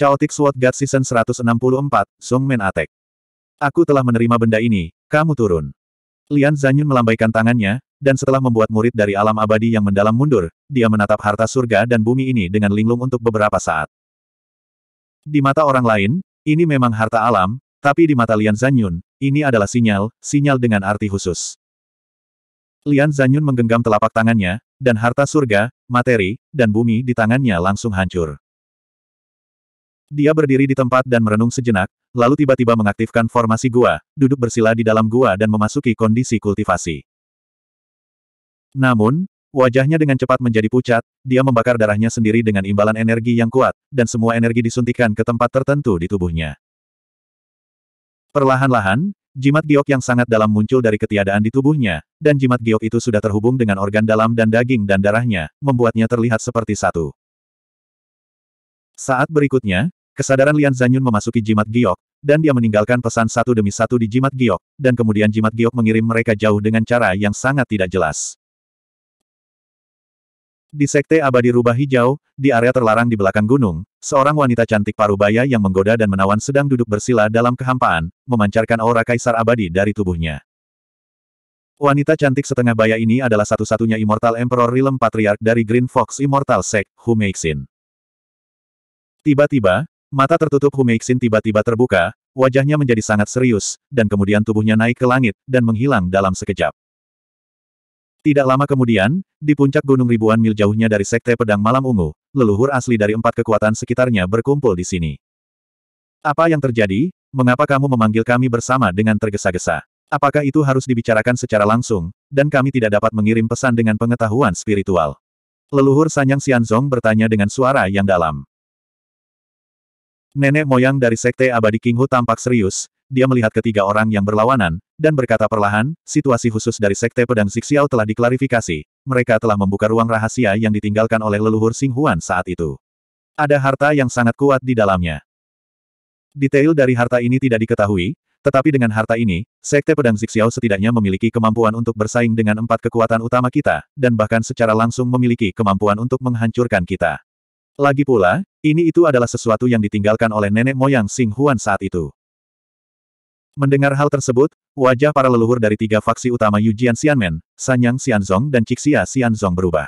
Chaotic Sword God Season 164, Songmen Attack. Aku telah menerima benda ini, kamu turun. Lian Zanyun melambaikan tangannya, dan setelah membuat murid dari alam abadi yang mendalam mundur, dia menatap harta surga dan bumi ini dengan linglung untuk beberapa saat. Di mata orang lain, ini memang harta alam, tapi di mata Lian Zanyun, ini adalah sinyal, sinyal dengan arti khusus. Lian Zanyun menggenggam telapak tangannya, dan harta surga, materi, dan bumi di tangannya langsung hancur. Dia berdiri di tempat dan merenung sejenak, lalu tiba-tiba mengaktifkan formasi gua, duduk bersila di dalam gua dan memasuki kondisi kultivasi. Namun, wajahnya dengan cepat menjadi pucat, dia membakar darahnya sendiri dengan imbalan energi yang kuat, dan semua energi disuntikan ke tempat tertentu di tubuhnya. Perlahan-lahan, jimat giok yang sangat dalam muncul dari ketiadaan di tubuhnya, dan jimat giok itu sudah terhubung dengan organ dalam dan daging dan darahnya, membuatnya terlihat seperti satu. Saat berikutnya, Kesadaran Lian Zanyun memasuki jimat giok, dan dia meninggalkan pesan satu demi satu di jimat giok, dan kemudian jimat giok mengirim mereka jauh dengan cara yang sangat tidak jelas. Di Sekte Abadi Rubah Hijau, di area terlarang di belakang gunung, seorang wanita cantik parubaya yang menggoda dan menawan sedang duduk bersila dalam kehampaan, memancarkan aura kaisar abadi dari tubuhnya. Wanita cantik setengah baya ini adalah satu-satunya Immortal Emperor Rilem Patriark dari Green Fox Immortal Sect, Hu Meixin. Tiba-tiba, Mata tertutup Hu Meixin tiba-tiba terbuka, wajahnya menjadi sangat serius, dan kemudian tubuhnya naik ke langit, dan menghilang dalam sekejap. Tidak lama kemudian, di puncak gunung ribuan mil jauhnya dari Sekte Pedang Malam Ungu, leluhur asli dari empat kekuatan sekitarnya berkumpul di sini. Apa yang terjadi? Mengapa kamu memanggil kami bersama dengan tergesa-gesa? Apakah itu harus dibicarakan secara langsung, dan kami tidak dapat mengirim pesan dengan pengetahuan spiritual? Leluhur Sanyang Xianzong bertanya dengan suara yang dalam. Nenek moyang dari Sekte Abadi Kinghu tampak serius, dia melihat ketiga orang yang berlawanan, dan berkata perlahan, situasi khusus dari Sekte Pedang Sixiao telah diklarifikasi, mereka telah membuka ruang rahasia yang ditinggalkan oleh leluhur Sing Huan saat itu. Ada harta yang sangat kuat di dalamnya. Detail dari harta ini tidak diketahui, tetapi dengan harta ini, Sekte Pedang Zixiao setidaknya memiliki kemampuan untuk bersaing dengan empat kekuatan utama kita, dan bahkan secara langsung memiliki kemampuan untuk menghancurkan kita. Lagi pula, ini itu adalah sesuatu yang ditinggalkan oleh nenek moyang Sing Huan saat itu. Mendengar hal tersebut, wajah para leluhur dari tiga faksi utama Yu Yujian Xianmen, Sanyang Xianzong dan Cixia Xianzong berubah.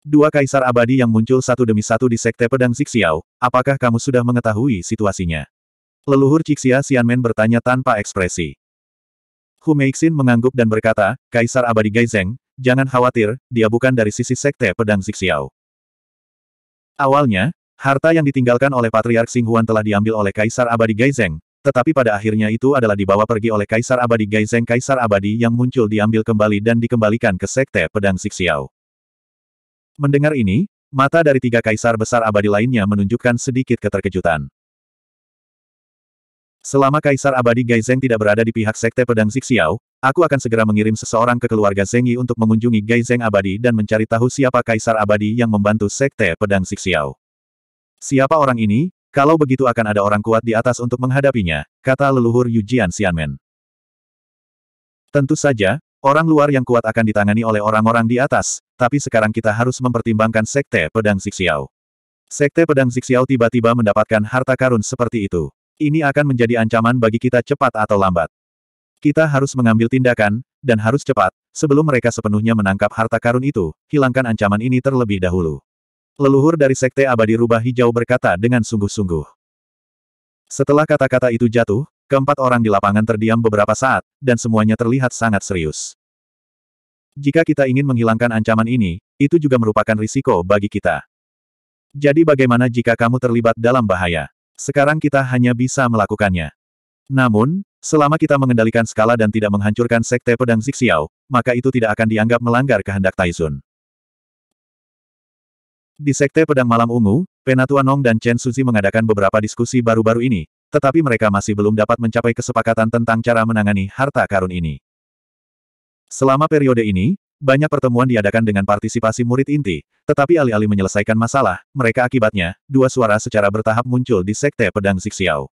Dua kaisar abadi yang muncul satu demi satu di Sekte Pedang Zixiao, apakah kamu sudah mengetahui situasinya? Leluhur Cixia Xianmen bertanya tanpa ekspresi. Hu Meixin mengangguk dan berkata, Kaisar Abadi Gaizeng, jangan khawatir, dia bukan dari sisi Sekte Pedang Zixiao. Awalnya, harta yang ditinggalkan oleh Patriark Singhuan telah diambil oleh Kaisar Abadi Gaizeng, tetapi pada akhirnya itu adalah dibawa pergi oleh Kaisar Abadi Gaizeng Kaisar Abadi yang muncul diambil kembali dan dikembalikan ke Sekte Pedang Siksiao. Mendengar ini, mata dari tiga Kaisar Besar Abadi lainnya menunjukkan sedikit keterkejutan. Selama Kaisar Abadi Gaizeng tidak berada di pihak Sekte Pedang Siksiao, Aku akan segera mengirim seseorang ke keluarga Zeng untuk mengunjungi Gai Zeng Abadi dan mencari tahu siapa Kaisar Abadi yang membantu Sekte Pedang Siksiao. Siapa orang ini? Kalau begitu akan ada orang kuat di atas untuk menghadapinya, kata leluhur Yujian Xianmen. Tentu saja, orang luar yang kuat akan ditangani oleh orang-orang di atas, tapi sekarang kita harus mempertimbangkan Sekte Pedang Siksiao. Sekte Pedang Siksiao tiba-tiba mendapatkan harta karun seperti itu. Ini akan menjadi ancaman bagi kita cepat atau lambat. Kita harus mengambil tindakan, dan harus cepat, sebelum mereka sepenuhnya menangkap harta karun itu, hilangkan ancaman ini terlebih dahulu. Leluhur dari Sekte Abadi Rubah Hijau berkata dengan sungguh-sungguh. Setelah kata-kata itu jatuh, keempat orang di lapangan terdiam beberapa saat, dan semuanya terlihat sangat serius. Jika kita ingin menghilangkan ancaman ini, itu juga merupakan risiko bagi kita. Jadi bagaimana jika kamu terlibat dalam bahaya? Sekarang kita hanya bisa melakukannya. Namun, selama kita mengendalikan skala dan tidak menghancurkan sekte pedang Zixiao, maka itu tidak akan dianggap melanggar kehendak Taizun. Di Sekte Pedang Malam Ungu, Penatua Nong dan Chen Suzi mengadakan beberapa diskusi baru-baru ini, tetapi mereka masih belum dapat mencapai kesepakatan tentang cara menangani harta karun ini. Selama periode ini, banyak pertemuan diadakan dengan partisipasi murid inti, tetapi alih-alih menyelesaikan masalah, mereka akibatnya, dua suara secara bertahap muncul di Sekte Pedang Zixiao.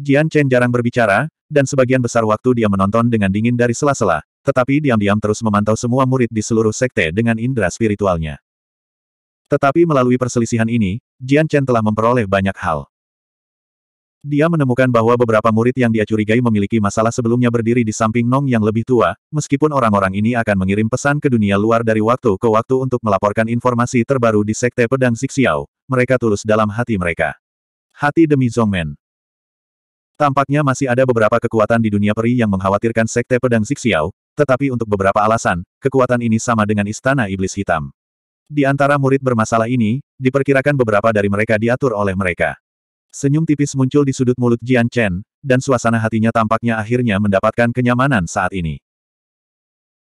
Jian Chen jarang berbicara, dan sebagian besar waktu dia menonton dengan dingin dari sela-sela, tetapi diam-diam terus memantau semua murid di seluruh sekte dengan indera spiritualnya. Tetapi melalui perselisihan ini, Jian Chen telah memperoleh banyak hal. Dia menemukan bahwa beberapa murid yang dia curigai memiliki masalah sebelumnya berdiri di samping Nong yang lebih tua, meskipun orang-orang ini akan mengirim pesan ke dunia luar dari waktu ke waktu untuk melaporkan informasi terbaru di Sekte Pedang Xixiao. mereka tulus dalam hati mereka. Hati demi Zongmen. Tampaknya masih ada beberapa kekuatan di dunia peri yang mengkhawatirkan Sekte Pedang Zixiao, tetapi untuk beberapa alasan, kekuatan ini sama dengan Istana Iblis Hitam. Di antara murid bermasalah ini, diperkirakan beberapa dari mereka diatur oleh mereka. Senyum tipis muncul di sudut mulut Jian Chen, dan suasana hatinya tampaknya akhirnya mendapatkan kenyamanan saat ini.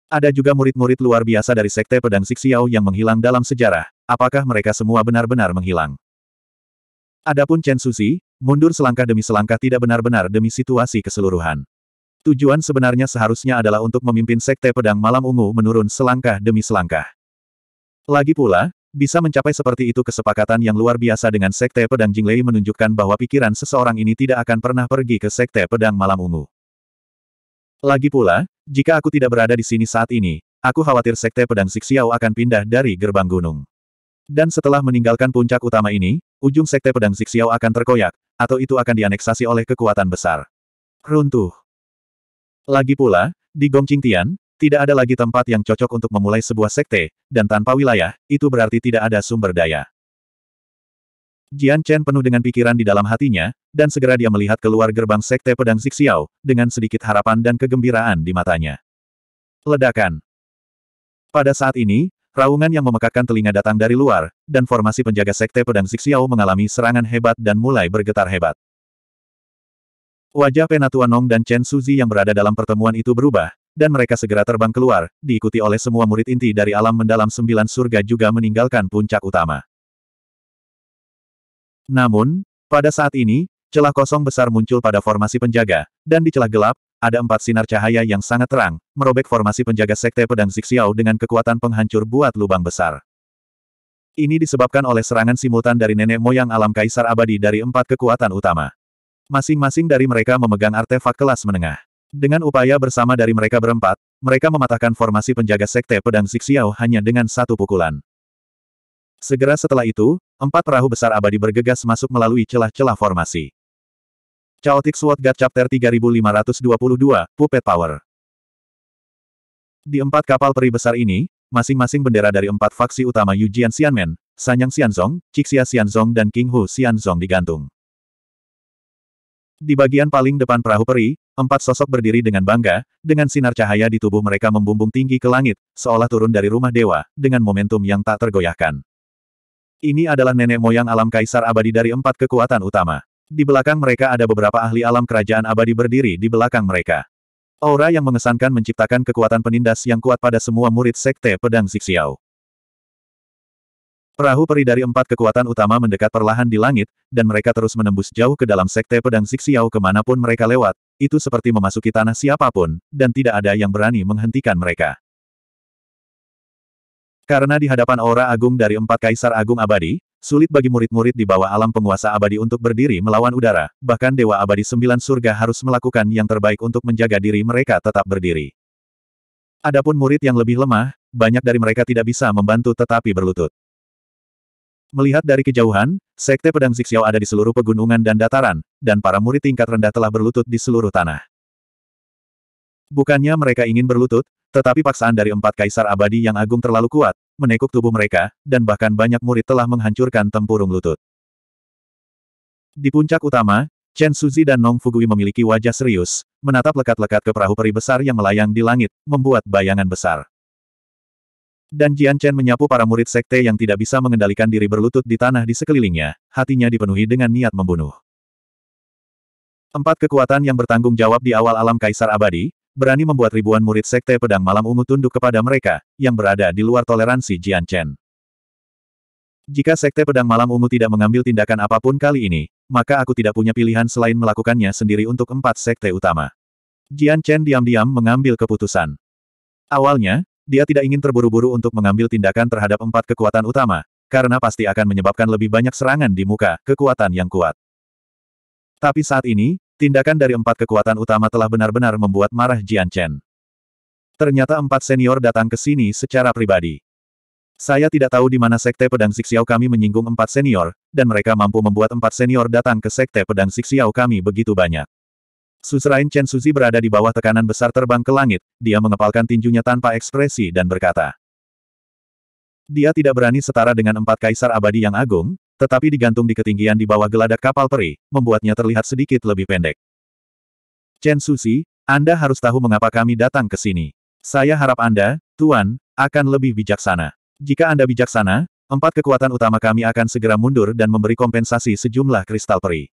Ada juga murid-murid luar biasa dari Sekte Pedang Zixiao yang menghilang dalam sejarah, apakah mereka semua benar-benar menghilang? Adapun Chen Suzi, Mundur selangkah demi selangkah tidak benar-benar demi situasi keseluruhan. Tujuan sebenarnya seharusnya adalah untuk memimpin Sekte Pedang Malam Ungu menurun selangkah demi selangkah. Lagi pula, bisa mencapai seperti itu kesepakatan yang luar biasa dengan Sekte Pedang Jinglei menunjukkan bahwa pikiran seseorang ini tidak akan pernah pergi ke Sekte Pedang Malam Ungu. Lagi pula, jika aku tidak berada di sini saat ini, aku khawatir Sekte Pedang Siksiao akan pindah dari gerbang gunung. Dan setelah meninggalkan puncak utama ini, ujung Sekte Pedang Siksiao akan terkoyak, atau itu akan dianeksasi oleh kekuatan besar. Runtuh. Lagi pula, di Gongqingtian, tidak ada lagi tempat yang cocok untuk memulai sebuah sekte, dan tanpa wilayah, itu berarti tidak ada sumber daya. Jian Chen penuh dengan pikiran di dalam hatinya, dan segera dia melihat keluar gerbang sekte pedang Zixiao, dengan sedikit harapan dan kegembiraan di matanya. Ledakan. Pada saat ini, Raungan yang memekakkan telinga datang dari luar, dan formasi penjaga Sekte Pedang Zixiao mengalami serangan hebat dan mulai bergetar hebat. Wajah Penatua Nong dan Chen Suzi yang berada dalam pertemuan itu berubah, dan mereka segera terbang keluar, diikuti oleh semua murid inti dari alam mendalam sembilan surga juga meninggalkan puncak utama. Namun, pada saat ini, celah kosong besar muncul pada formasi penjaga, dan di celah gelap, ada empat sinar cahaya yang sangat terang, merobek formasi penjaga Sekte Pedang Zixiao dengan kekuatan penghancur buat lubang besar. Ini disebabkan oleh serangan simultan dari nenek moyang alam kaisar abadi dari empat kekuatan utama. Masing-masing dari mereka memegang artefak kelas menengah. Dengan upaya bersama dari mereka berempat, mereka mematahkan formasi penjaga Sekte Pedang Zixiao hanya dengan satu pukulan. Segera setelah itu, empat perahu besar abadi bergegas masuk melalui celah-celah formasi. Chaotic Sword God Chapter 3522, Puppet Power. Di empat kapal peri besar ini, masing-masing bendera dari empat faksi utama Yujian Xianmen, Sanyang Xianzong, Cixia Xianzong dan King Hu Xianzong digantung. Di bagian paling depan perahu peri, empat sosok berdiri dengan bangga, dengan sinar cahaya di tubuh mereka membumbung tinggi ke langit, seolah turun dari rumah dewa, dengan momentum yang tak tergoyahkan. Ini adalah nenek moyang alam kaisar abadi dari empat kekuatan utama. Di belakang mereka ada beberapa ahli alam kerajaan abadi berdiri di belakang mereka. Aura yang mengesankan menciptakan kekuatan penindas yang kuat pada semua murid sekte pedang Zixiao. Perahu peri dari empat kekuatan utama mendekat perlahan di langit, dan mereka terus menembus jauh ke dalam sekte pedang Zixiao kemanapun mereka lewat, itu seperti memasuki tanah siapapun, dan tidak ada yang berani menghentikan mereka. Karena di hadapan aura agung dari empat kaisar agung abadi, Sulit bagi murid-murid di bawah alam penguasa abadi untuk berdiri melawan udara, bahkan Dewa Abadi Sembilan Surga harus melakukan yang terbaik untuk menjaga diri mereka tetap berdiri. Adapun murid yang lebih lemah, banyak dari mereka tidak bisa membantu tetapi berlutut. Melihat dari kejauhan, Sekte Pedang Zixiao ada di seluruh pegunungan dan dataran, dan para murid tingkat rendah telah berlutut di seluruh tanah. Bukannya mereka ingin berlutut, tetapi paksaan dari empat kaisar abadi yang agung terlalu kuat, menekuk tubuh mereka, dan bahkan banyak murid telah menghancurkan tempurung lutut. Di puncak utama, Chen Suzi dan Nong Fugui memiliki wajah serius, menatap lekat-lekat ke perahu peri besar yang melayang di langit, membuat bayangan besar. Dan Jian Chen menyapu para murid sekte yang tidak bisa mengendalikan diri berlutut di tanah di sekelilingnya, hatinya dipenuhi dengan niat membunuh. Empat kekuatan yang bertanggung jawab di awal alam kaisar abadi, berani membuat ribuan murid Sekte Pedang Malam Ungu tunduk kepada mereka, yang berada di luar toleransi Jian Chen. Jika Sekte Pedang Malam Ungu tidak mengambil tindakan apapun kali ini, maka aku tidak punya pilihan selain melakukannya sendiri untuk empat Sekte utama. Jian Chen diam-diam mengambil keputusan. Awalnya, dia tidak ingin terburu-buru untuk mengambil tindakan terhadap empat kekuatan utama, karena pasti akan menyebabkan lebih banyak serangan di muka kekuatan yang kuat. Tapi saat ini, Tindakan dari empat kekuatan utama telah benar-benar membuat marah Jian Chen. Ternyata empat senior datang ke sini secara pribadi. Saya tidak tahu di mana Sekte Pedang Sixiao kami menyinggung empat senior, dan mereka mampu membuat empat senior datang ke Sekte Pedang Sixiao kami begitu banyak. Suzerain Chen Suzi berada di bawah tekanan besar terbang ke langit, dia mengepalkan tinjunya tanpa ekspresi dan berkata. Dia tidak berani setara dengan empat kaisar abadi yang agung, tetapi digantung di ketinggian di bawah geladak kapal peri, membuatnya terlihat sedikit lebih pendek. Chen Susi, Anda harus tahu mengapa kami datang ke sini. Saya harap Anda, Tuan, akan lebih bijaksana. Jika Anda bijaksana, empat kekuatan utama kami akan segera mundur dan memberi kompensasi sejumlah kristal peri.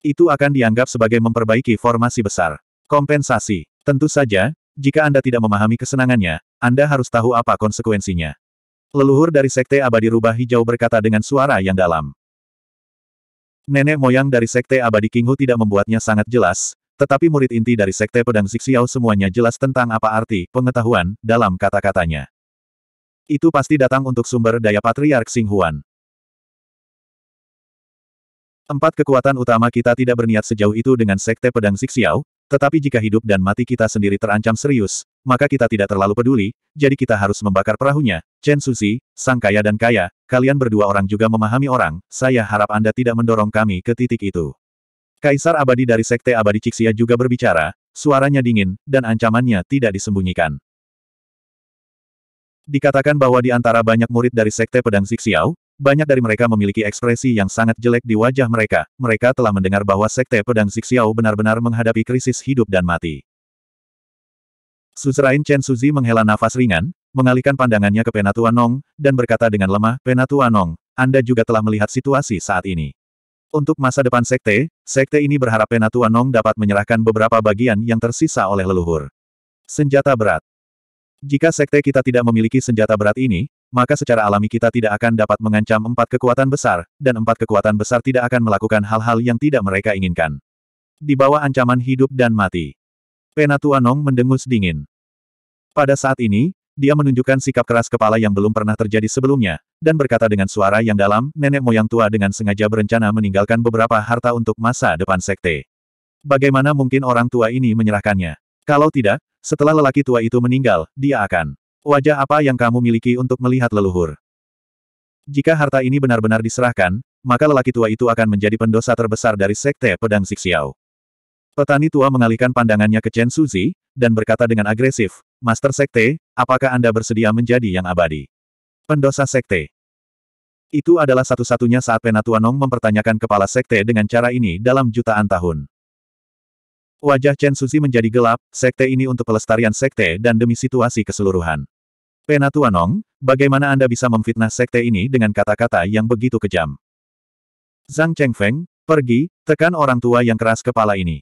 Itu akan dianggap sebagai memperbaiki formasi besar. Kompensasi. Tentu saja, jika Anda tidak memahami kesenangannya, Anda harus tahu apa konsekuensinya. Leluhur dari Sekte Abadi Rubah Hijau berkata dengan suara yang dalam. Nenek moyang dari Sekte Abadi Kinghu tidak membuatnya sangat jelas, tetapi murid inti dari Sekte Pedang Zixiao semuanya jelas tentang apa arti pengetahuan dalam kata-katanya. Itu pasti datang untuk sumber daya Patriark Singhuan. Empat kekuatan utama kita tidak berniat sejauh itu dengan Sekte Pedang Zixiao, tetapi jika hidup dan mati kita sendiri terancam serius, maka kita tidak terlalu peduli, jadi kita harus membakar perahunya. Chen Susi, sang kaya dan kaya, kalian berdua orang juga memahami orang, saya harap Anda tidak mendorong kami ke titik itu. Kaisar abadi dari Sekte Abadi Cixia juga berbicara, suaranya dingin, dan ancamannya tidak disembunyikan. Dikatakan bahwa di antara banyak murid dari Sekte Pedang Zixiao, banyak dari mereka memiliki ekspresi yang sangat jelek di wajah mereka. Mereka telah mendengar bahwa Sekte Pedang Zixiao benar-benar menghadapi krisis hidup dan mati. Suzerain Chen Suzi menghela nafas ringan, mengalihkan pandangannya ke Penatua Nong, dan berkata dengan lemah, Penatua Nong, Anda juga telah melihat situasi saat ini. Untuk masa depan Sekte, Sekte ini berharap Penatua Nong dapat menyerahkan beberapa bagian yang tersisa oleh leluhur. Senjata berat. Jika Sekte kita tidak memiliki senjata berat ini, maka secara alami kita tidak akan dapat mengancam empat kekuatan besar, dan empat kekuatan besar tidak akan melakukan hal-hal yang tidak mereka inginkan. Di bawah ancaman hidup dan mati. Penatua Nong mendengus dingin. Pada saat ini, dia menunjukkan sikap keras kepala yang belum pernah terjadi sebelumnya, dan berkata dengan suara yang dalam, nenek moyang tua dengan sengaja berencana meninggalkan beberapa harta untuk masa depan sekte. Bagaimana mungkin orang tua ini menyerahkannya? Kalau tidak, setelah lelaki tua itu meninggal, dia akan Wajah apa yang kamu miliki untuk melihat leluhur? Jika harta ini benar-benar diserahkan, maka lelaki tua itu akan menjadi pendosa terbesar dari Sekte Pedang Siksiao. Petani tua mengalihkan pandangannya ke Chen Suzi, dan berkata dengan agresif, Master Sekte, apakah Anda bersedia menjadi yang abadi? Pendosa Sekte. Itu adalah satu-satunya saat Penatua Nong mempertanyakan kepala Sekte dengan cara ini dalam jutaan tahun. Wajah Chen Suzi menjadi gelap, sekte ini untuk pelestarian sekte dan demi situasi keseluruhan. Nong, bagaimana Anda bisa memfitnah sekte ini dengan kata-kata yang begitu kejam? Zhang Chengfeng, pergi, tekan orang tua yang keras kepala ini.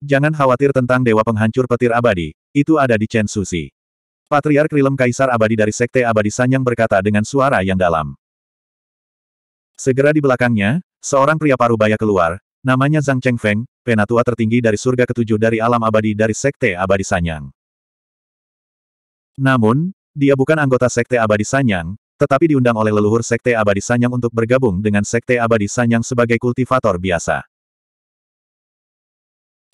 Jangan khawatir tentang Dewa Penghancur Petir Abadi, itu ada di Chen Susi. Patriark Rilem Kaisar Abadi dari Sekte Abadi Sanyang berkata dengan suara yang dalam. Segera di belakangnya, seorang pria parubaya keluar, namanya Zhang Chengfeng, penatua tertinggi dari surga ketujuh dari alam abadi dari Sekte Abadi Sanyang. Namun, dia bukan anggota Sekte Abadi Sanyang, tetapi diundang oleh leluhur Sekte Abadi Sanyang untuk bergabung dengan Sekte Abadi Sanyang sebagai kultivator biasa.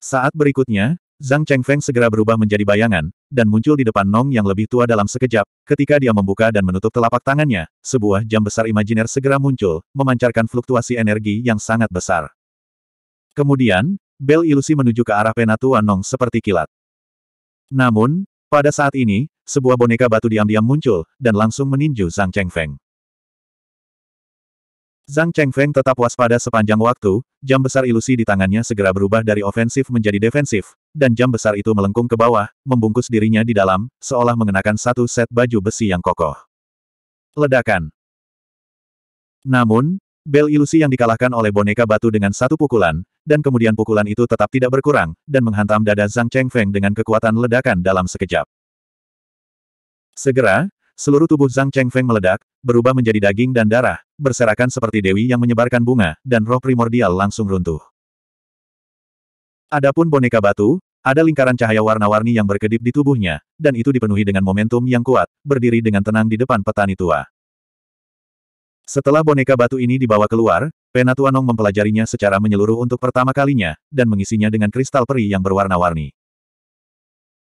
Saat berikutnya, Zhang Chengfeng segera berubah menjadi bayangan, dan muncul di depan Nong yang lebih tua dalam sekejap, ketika dia membuka dan menutup telapak tangannya, sebuah jam besar imajiner segera muncul, memancarkan fluktuasi energi yang sangat besar. Kemudian, bel ilusi menuju ke arah Penatua Nong seperti kilat. Namun, pada saat ini, sebuah boneka batu diam-diam muncul, dan langsung meninju Zhang Chengfeng. Zhang Chengfeng tetap waspada sepanjang waktu, jam besar ilusi di tangannya segera berubah dari ofensif menjadi defensif, dan jam besar itu melengkung ke bawah, membungkus dirinya di dalam, seolah mengenakan satu set baju besi yang kokoh. Ledakan. Namun, bel ilusi yang dikalahkan oleh boneka batu dengan satu pukulan, dan kemudian pukulan itu tetap tidak berkurang, dan menghantam dada Zhang Chengfeng dengan kekuatan ledakan dalam sekejap. Segera, seluruh tubuh Zhang Chengfeng meledak, berubah menjadi daging dan darah, berserakan seperti dewi yang menyebarkan bunga, dan roh primordial langsung runtuh. Adapun boneka batu, ada lingkaran cahaya warna-warni yang berkedip di tubuhnya, dan itu dipenuhi dengan momentum yang kuat, berdiri dengan tenang di depan petani tua. Setelah boneka batu ini dibawa keluar, Penatuanong mempelajarinya secara menyeluruh untuk pertama kalinya, dan mengisinya dengan kristal peri yang berwarna-warni.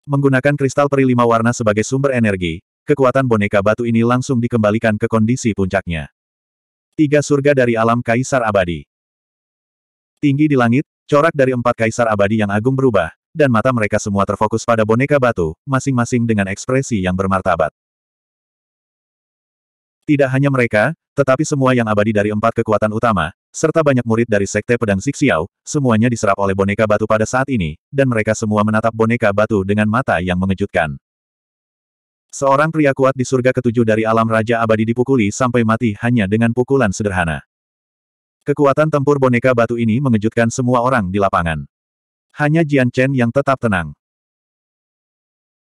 Menggunakan kristal peri lima warna sebagai sumber energi, kekuatan boneka batu ini langsung dikembalikan ke kondisi puncaknya. Tiga surga dari alam Kaisar Abadi Tinggi di langit, corak dari empat Kaisar Abadi yang agung berubah, dan mata mereka semua terfokus pada boneka batu, masing-masing dengan ekspresi yang bermartabat. Tidak hanya mereka, tetapi semua yang abadi dari empat kekuatan utama, serta banyak murid dari Sekte Pedang Siksiao, semuanya diserap oleh boneka batu pada saat ini, dan mereka semua menatap boneka batu dengan mata yang mengejutkan. Seorang pria kuat di surga ketujuh dari alam Raja Abadi dipukuli sampai mati hanya dengan pukulan sederhana. Kekuatan tempur boneka batu ini mengejutkan semua orang di lapangan. Hanya Jian Chen yang tetap tenang.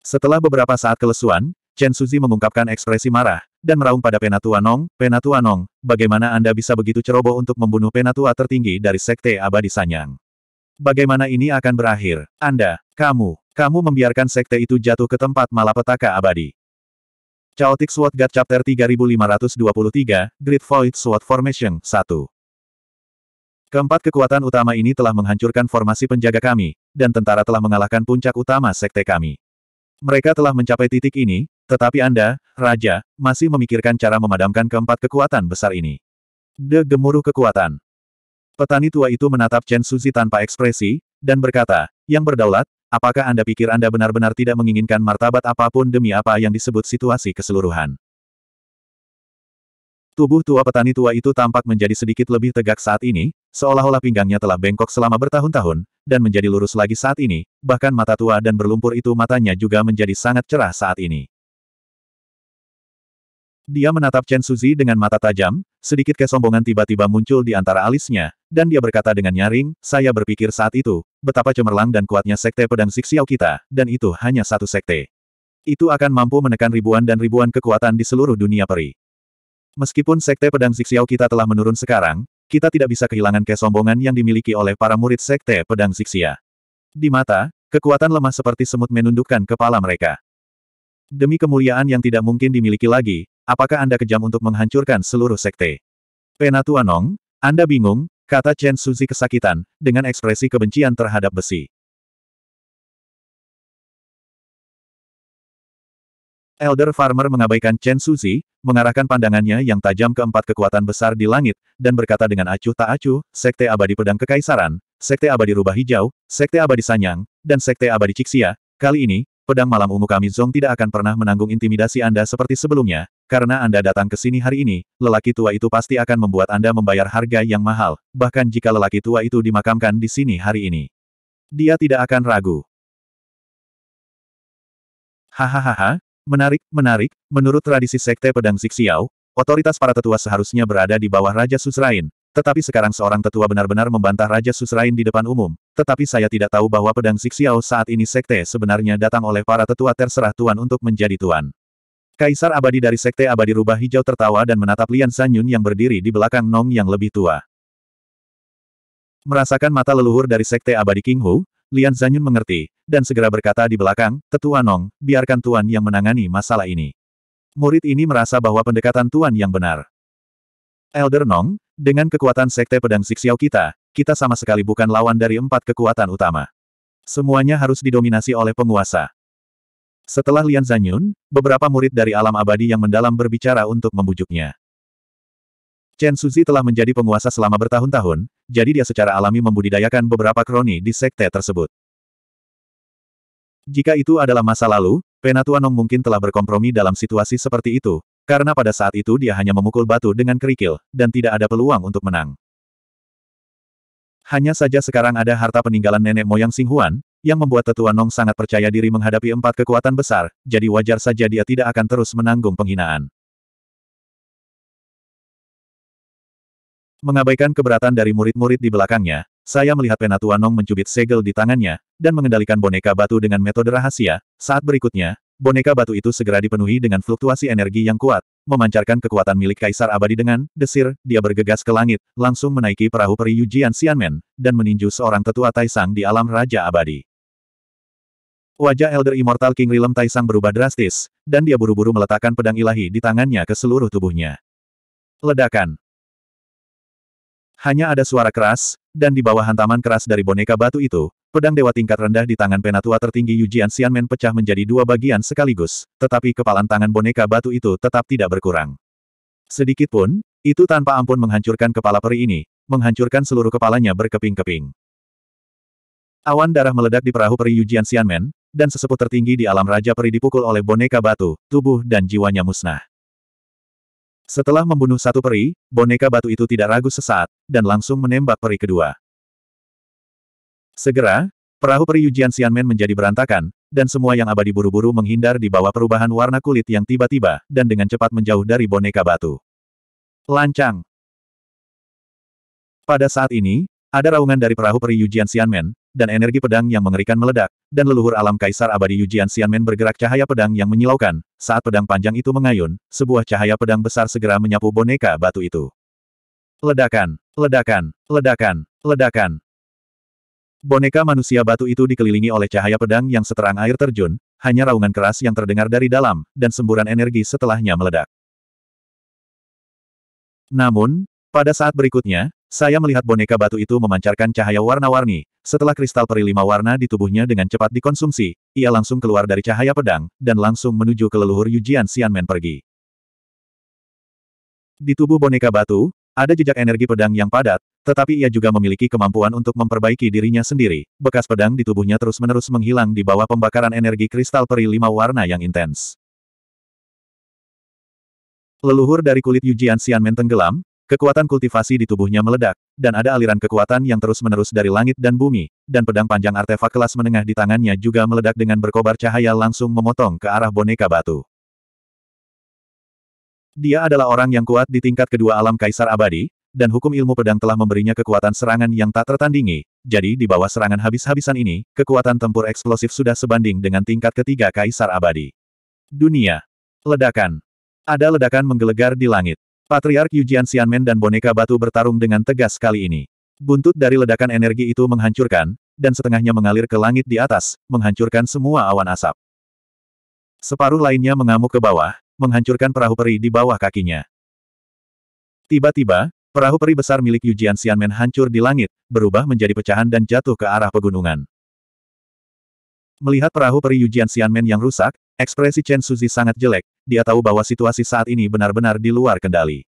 Setelah beberapa saat kelesuan, Chen Suzi mengungkapkan ekspresi marah, dan meraung pada Penatua Nong, Penatua Nong, bagaimana Anda bisa begitu ceroboh untuk membunuh Penatua tertinggi dari Sekte Abadi Sanyang? Bagaimana ini akan berakhir? Anda, kamu, kamu membiarkan Sekte itu jatuh ke tempat malapetaka abadi. Chaotic Sword God Chapter 3523, Great Void Sword Formation 1 Keempat kekuatan utama ini telah menghancurkan formasi penjaga kami, dan tentara telah mengalahkan puncak utama sekte kami. Mereka telah mencapai titik ini, tetapi Anda, Raja, masih memikirkan cara memadamkan keempat kekuatan besar ini. De gemuruh kekuatan. Petani tua itu menatap Chen Suzi tanpa ekspresi, dan berkata, yang berdaulat, apakah Anda pikir Anda benar-benar tidak menginginkan martabat apapun demi apa yang disebut situasi keseluruhan? Tubuh tua petani tua itu tampak menjadi sedikit lebih tegak saat ini, seolah-olah pinggangnya telah bengkok selama bertahun-tahun, dan menjadi lurus lagi saat ini, bahkan mata tua dan berlumpur itu matanya juga menjadi sangat cerah saat ini. Dia menatap Chen Suzi dengan mata tajam, sedikit kesombongan tiba-tiba muncul di antara alisnya, dan dia berkata dengan nyaring, saya berpikir saat itu, betapa cemerlang dan kuatnya sekte pedang Siksiao kita, dan itu hanya satu sekte. Itu akan mampu menekan ribuan dan ribuan kekuatan di seluruh dunia peri. Meskipun sekte pedang Siksiao kita telah menurun sekarang, kita tidak bisa kehilangan kesombongan yang dimiliki oleh para murid sekte pedang Siksia. Di mata, kekuatan lemah seperti semut menundukkan kepala mereka. Demi kemuliaan yang tidak mungkin dimiliki lagi, apakah Anda kejam untuk menghancurkan seluruh sekte? Penatua Nong, Anda bingung, kata Chen Suzi kesakitan, dengan ekspresi kebencian terhadap besi. Elder Farmer mengabaikan Chen Suzi, mengarahkan pandangannya yang tajam ke empat kekuatan besar di langit, dan berkata dengan acuh tak acuh, Sekte Abadi Pedang Kekaisaran, Sekte Abadi Rubah Hijau, Sekte Abadi Sanyang, dan Sekte Abadi Ciksia, kali ini, pedang malam ungu kami Zong tidak akan pernah menanggung intimidasi Anda seperti sebelumnya, karena Anda datang ke sini hari ini, lelaki tua itu pasti akan membuat Anda membayar harga yang mahal, bahkan jika lelaki tua itu dimakamkan di sini hari ini. Dia tidak akan ragu. Hahaha, menarik, menarik, menurut tradisi Sekte Pedang Siksiao, otoritas para tetua seharusnya berada di bawah Raja Susrain, tetapi sekarang seorang tetua benar-benar membantah Raja Susrain di depan umum, tetapi saya tidak tahu bahwa pedang Siksiao saat ini sekte sebenarnya datang oleh para tetua terserah Tuan untuk menjadi Tuan. Kaisar abadi dari Sekte Abadi Rubah Hijau tertawa dan menatap Lian Sanyun yang berdiri di belakang Nong yang lebih tua. Merasakan mata leluhur dari Sekte Abadi King Hu, Lian Zanyun mengerti, dan segera berkata di belakang, Tetua Nong, biarkan Tuan yang menangani masalah ini. Murid ini merasa bahwa pendekatan Tuan yang benar. Elder Nong, dengan kekuatan Sekte Pedang Siksiao kita, kita sama sekali bukan lawan dari empat kekuatan utama. Semuanya harus didominasi oleh penguasa. Setelah Lian Zanyun, beberapa murid dari alam abadi yang mendalam berbicara untuk membujuknya. Chen Suzi telah menjadi penguasa selama bertahun-tahun, jadi dia secara alami membudidayakan beberapa kroni di sekte tersebut. Jika itu adalah masa lalu, Penatua Nong mungkin telah berkompromi dalam situasi seperti itu, karena pada saat itu dia hanya memukul batu dengan kerikil, dan tidak ada peluang untuk menang. Hanya saja sekarang ada harta peninggalan nenek moyang Singhuan, yang membuat tetua Nong sangat percaya diri menghadapi empat kekuatan besar, jadi wajar saja dia tidak akan terus menanggung penghinaan. Mengabaikan keberatan dari murid-murid di belakangnya, saya melihat Penatua Nong mencubit segel di tangannya, dan mengendalikan boneka batu dengan metode rahasia. Saat berikutnya, boneka batu itu segera dipenuhi dengan fluktuasi energi yang kuat, memancarkan kekuatan milik Kaisar Abadi dengan, desir, dia bergegas ke langit, langsung menaiki perahu peri Yujian Xianmen, dan meninju seorang tetua Taisang di alam Raja Abadi. Wajah Elder Immortal King Rilem Taisang berubah drastis, dan dia buru-buru meletakkan pedang ilahi di tangannya ke seluruh tubuhnya. Ledakan. Hanya ada suara keras, dan di bawah hantaman keras dari boneka batu itu, pedang dewa tingkat rendah di tangan penatua tertinggi Yujian Xianmen pecah menjadi dua bagian sekaligus, tetapi kepalan tangan boneka batu itu tetap tidak berkurang. Sedikitpun, itu tanpa ampun menghancurkan kepala peri ini, menghancurkan seluruh kepalanya berkeping-keping. Awan darah meledak di perahu peri Yujian Xianmen, dan sesepuh tertinggi di alam Raja Peri dipukul oleh boneka batu, tubuh dan jiwanya musnah. Setelah membunuh satu peri, boneka batu itu tidak ragu sesaat, dan langsung menembak peri kedua. Segera, perahu peri Yujian Xianmen menjadi berantakan, dan semua yang abadi buru-buru menghindar di bawah perubahan warna kulit yang tiba-tiba, dan dengan cepat menjauh dari boneka batu. Lancang. Pada saat ini, ada raungan dari perahu peri Yujian Xianmen, dan energi pedang yang mengerikan meledak, dan leluhur alam Kaisar Abadi Yujian Xianmen bergerak cahaya pedang yang menyilaukan, saat pedang panjang itu mengayun, sebuah cahaya pedang besar segera menyapu boneka batu itu. Ledakan, ledakan, ledakan, ledakan. Boneka manusia batu itu dikelilingi oleh cahaya pedang yang seterang air terjun, hanya raungan keras yang terdengar dari dalam, dan semburan energi setelahnya meledak. Namun, pada saat berikutnya, saya melihat boneka batu itu memancarkan cahaya warna-warni, setelah kristal peri lima warna di tubuhnya dengan cepat dikonsumsi, ia langsung keluar dari cahaya pedang, dan langsung menuju ke leluhur Yujian Xianmen pergi. Di tubuh boneka batu, ada jejak energi pedang yang padat, tetapi ia juga memiliki kemampuan untuk memperbaiki dirinya sendiri. Bekas pedang di tubuhnya terus-menerus menghilang di bawah pembakaran energi kristal peri lima warna yang intens. Leluhur dari kulit Yujian Xianmen tenggelam, Kekuatan kultivasi di tubuhnya meledak, dan ada aliran kekuatan yang terus-menerus dari langit dan bumi, dan pedang panjang artefak kelas menengah di tangannya juga meledak dengan berkobar cahaya langsung memotong ke arah boneka batu. Dia adalah orang yang kuat di tingkat kedua alam kaisar abadi, dan hukum ilmu pedang telah memberinya kekuatan serangan yang tak tertandingi, jadi di bawah serangan habis-habisan ini, kekuatan tempur eksplosif sudah sebanding dengan tingkat ketiga kaisar abadi. Dunia. Ledakan. Ada ledakan menggelegar di langit. Patriark Yujian Xianmen dan boneka batu bertarung dengan tegas kali ini. Buntut dari ledakan energi itu menghancurkan, dan setengahnya mengalir ke langit di atas, menghancurkan semua awan asap. Separuh lainnya mengamuk ke bawah, menghancurkan perahu peri di bawah kakinya. Tiba-tiba, perahu peri besar milik Yujian Xianmen hancur di langit, berubah menjadi pecahan dan jatuh ke arah pegunungan. Melihat perahu peri Yujian Xianmen yang rusak, ekspresi Chen Suzi sangat jelek, dia tahu bahwa situasi saat ini benar-benar di luar kendali.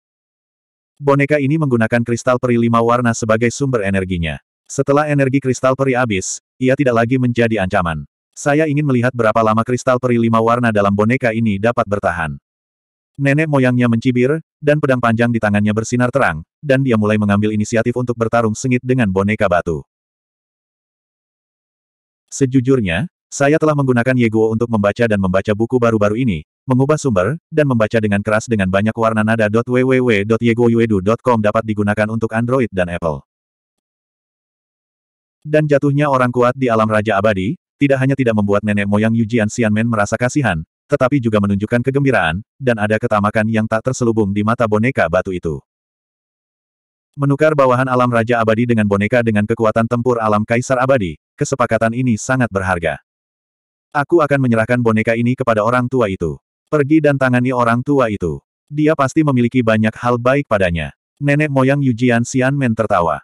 Boneka ini menggunakan kristal peri lima warna sebagai sumber energinya. Setelah energi kristal peri habis, ia tidak lagi menjadi ancaman. Saya ingin melihat berapa lama kristal peri lima warna dalam boneka ini dapat bertahan. Nenek moyangnya mencibir, dan pedang panjang di tangannya bersinar terang, dan dia mulai mengambil inisiatif untuk bertarung sengit dengan boneka batu. Sejujurnya, saya telah menggunakan Yeguo untuk membaca dan membaca buku baru-baru ini, mengubah sumber, dan membaca dengan keras dengan banyak warna nada. www.yegoyuedu.com dapat digunakan untuk Android dan Apple. Dan jatuhnya orang kuat di alam Raja Abadi, tidak hanya tidak membuat nenek moyang Yujian Xianmen merasa kasihan, tetapi juga menunjukkan kegembiraan, dan ada ketamakan yang tak terselubung di mata boneka batu itu. Menukar bawahan alam Raja Abadi dengan boneka dengan kekuatan tempur alam Kaisar Abadi, kesepakatan ini sangat berharga. Aku akan menyerahkan boneka ini kepada orang tua itu. Pergi dan tangani orang tua itu. Dia pasti memiliki banyak hal baik padanya. Nenek moyang Yujian Xianmen tertawa.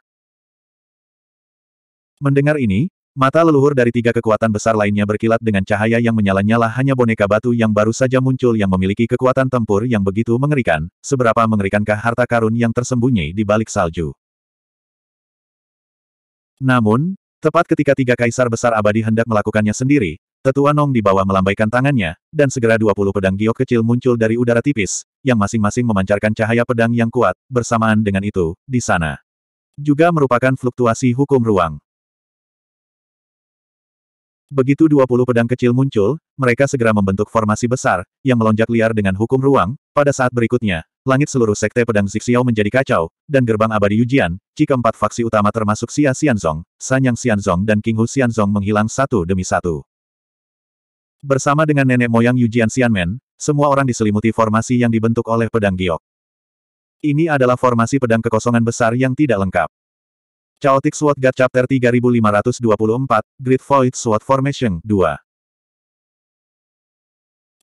Mendengar ini, mata leluhur dari tiga kekuatan besar lainnya berkilat dengan cahaya yang menyala-nyala hanya boneka batu yang baru saja muncul yang memiliki kekuatan tempur yang begitu mengerikan, seberapa mengerikankah harta karun yang tersembunyi di balik salju. Namun, tepat ketika tiga kaisar besar abadi hendak melakukannya sendiri, Tetua Nong di bawah melambaikan tangannya, dan segera 20 pedang giok kecil muncul dari udara tipis, yang masing-masing memancarkan cahaya pedang yang kuat, bersamaan dengan itu, di sana. Juga merupakan fluktuasi hukum ruang. Begitu 20 pedang kecil muncul, mereka segera membentuk formasi besar, yang melonjak liar dengan hukum ruang, pada saat berikutnya, langit seluruh sekte pedang Zixiao menjadi kacau, dan gerbang abadi Yujian, jika empat faksi utama termasuk Xia Xianzong, Sanyang Xianzong dan King Hu Xianzong menghilang satu demi satu. Bersama dengan nenek moyang Yujian Xianmen, semua orang diselimuti formasi yang dibentuk oleh pedang giok. Ini adalah formasi pedang kekosongan besar yang tidak lengkap. Chaotic Sword God Chapter 3524, Great Void Sword Formation 2.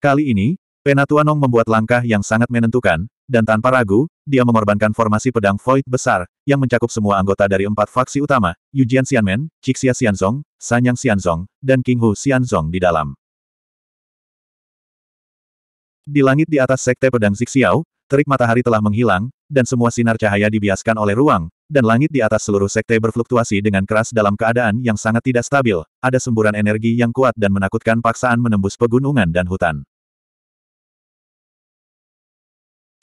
Kali ini, Penatuanong membuat langkah yang sangat menentukan, dan tanpa ragu, dia mengorbankan formasi pedang Void besar, yang mencakup semua anggota dari empat faksi utama, Yujian Xianmen, Cixia Xianzong, Sanyang Xianzong, dan Kinghu Xianzong di dalam. Di langit di atas sekte pedang Zixiao, terik matahari telah menghilang, dan semua sinar cahaya dibiaskan oleh ruang, dan langit di atas seluruh sekte berfluktuasi dengan keras dalam keadaan yang sangat tidak stabil, ada semburan energi yang kuat dan menakutkan paksaan menembus pegunungan dan hutan.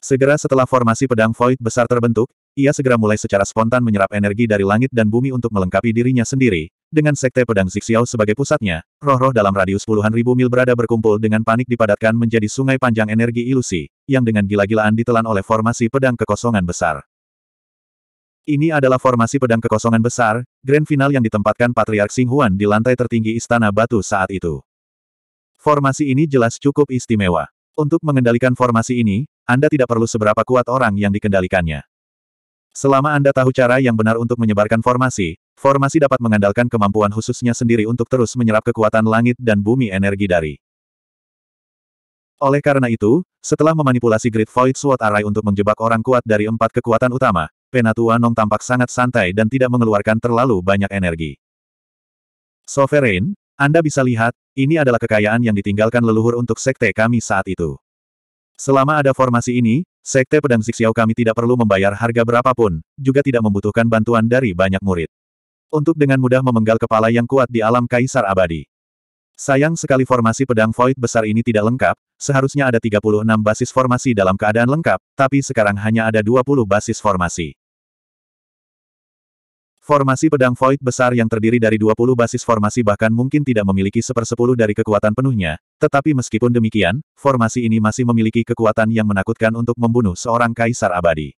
Segera setelah formasi pedang void besar terbentuk, ia segera mulai secara spontan menyerap energi dari langit dan bumi untuk melengkapi dirinya sendiri, dengan sekte pedang Zixiao sebagai pusatnya, roh-roh dalam radius puluhan ribu mil berada berkumpul dengan panik dipadatkan menjadi sungai panjang energi ilusi, yang dengan gila-gilaan ditelan oleh formasi pedang kekosongan besar. Ini adalah formasi pedang kekosongan besar, grand final yang ditempatkan Patriark Xinghuan di lantai tertinggi Istana Batu saat itu. Formasi ini jelas cukup istimewa. Untuk mengendalikan formasi ini, Anda tidak perlu seberapa kuat orang yang dikendalikannya. Selama Anda tahu cara yang benar untuk menyebarkan formasi, formasi dapat mengandalkan kemampuan khususnya sendiri untuk terus menyerap kekuatan langit dan bumi energi dari. Oleh karena itu, setelah memanipulasi Great Void Sword Array untuk menjebak orang kuat dari empat kekuatan utama, Penatua Nong tampak sangat santai dan tidak mengeluarkan terlalu banyak energi. Sovereign, Anda bisa lihat, ini adalah kekayaan yang ditinggalkan leluhur untuk sekte kami saat itu. Selama ada formasi ini, Sekte Pedang Zixiao kami tidak perlu membayar harga berapapun, juga tidak membutuhkan bantuan dari banyak murid. Untuk dengan mudah memenggal kepala yang kuat di alam Kaisar Abadi. Sayang sekali formasi pedang void besar ini tidak lengkap, seharusnya ada 36 basis formasi dalam keadaan lengkap, tapi sekarang hanya ada 20 basis formasi. Formasi pedang void besar yang terdiri dari 20 basis formasi bahkan mungkin tidak memiliki sepersepuluh dari kekuatan penuhnya, tetapi meskipun demikian, formasi ini masih memiliki kekuatan yang menakutkan untuk membunuh seorang kaisar abadi.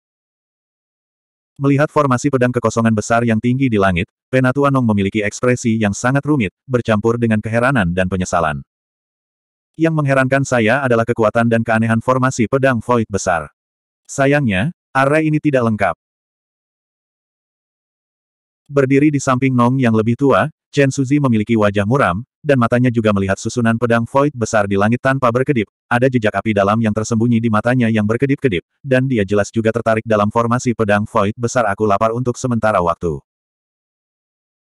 Melihat formasi pedang kekosongan besar yang tinggi di langit, Penatuanong memiliki ekspresi yang sangat rumit, bercampur dengan keheranan dan penyesalan. Yang mengherankan saya adalah kekuatan dan keanehan formasi pedang void besar. Sayangnya, array ini tidak lengkap. Berdiri di samping Nong yang lebih tua, Chen Suzi memiliki wajah muram, dan matanya juga melihat susunan pedang void besar di langit tanpa berkedip, ada jejak api dalam yang tersembunyi di matanya yang berkedip-kedip, dan dia jelas juga tertarik dalam formasi pedang void besar aku lapar untuk sementara waktu.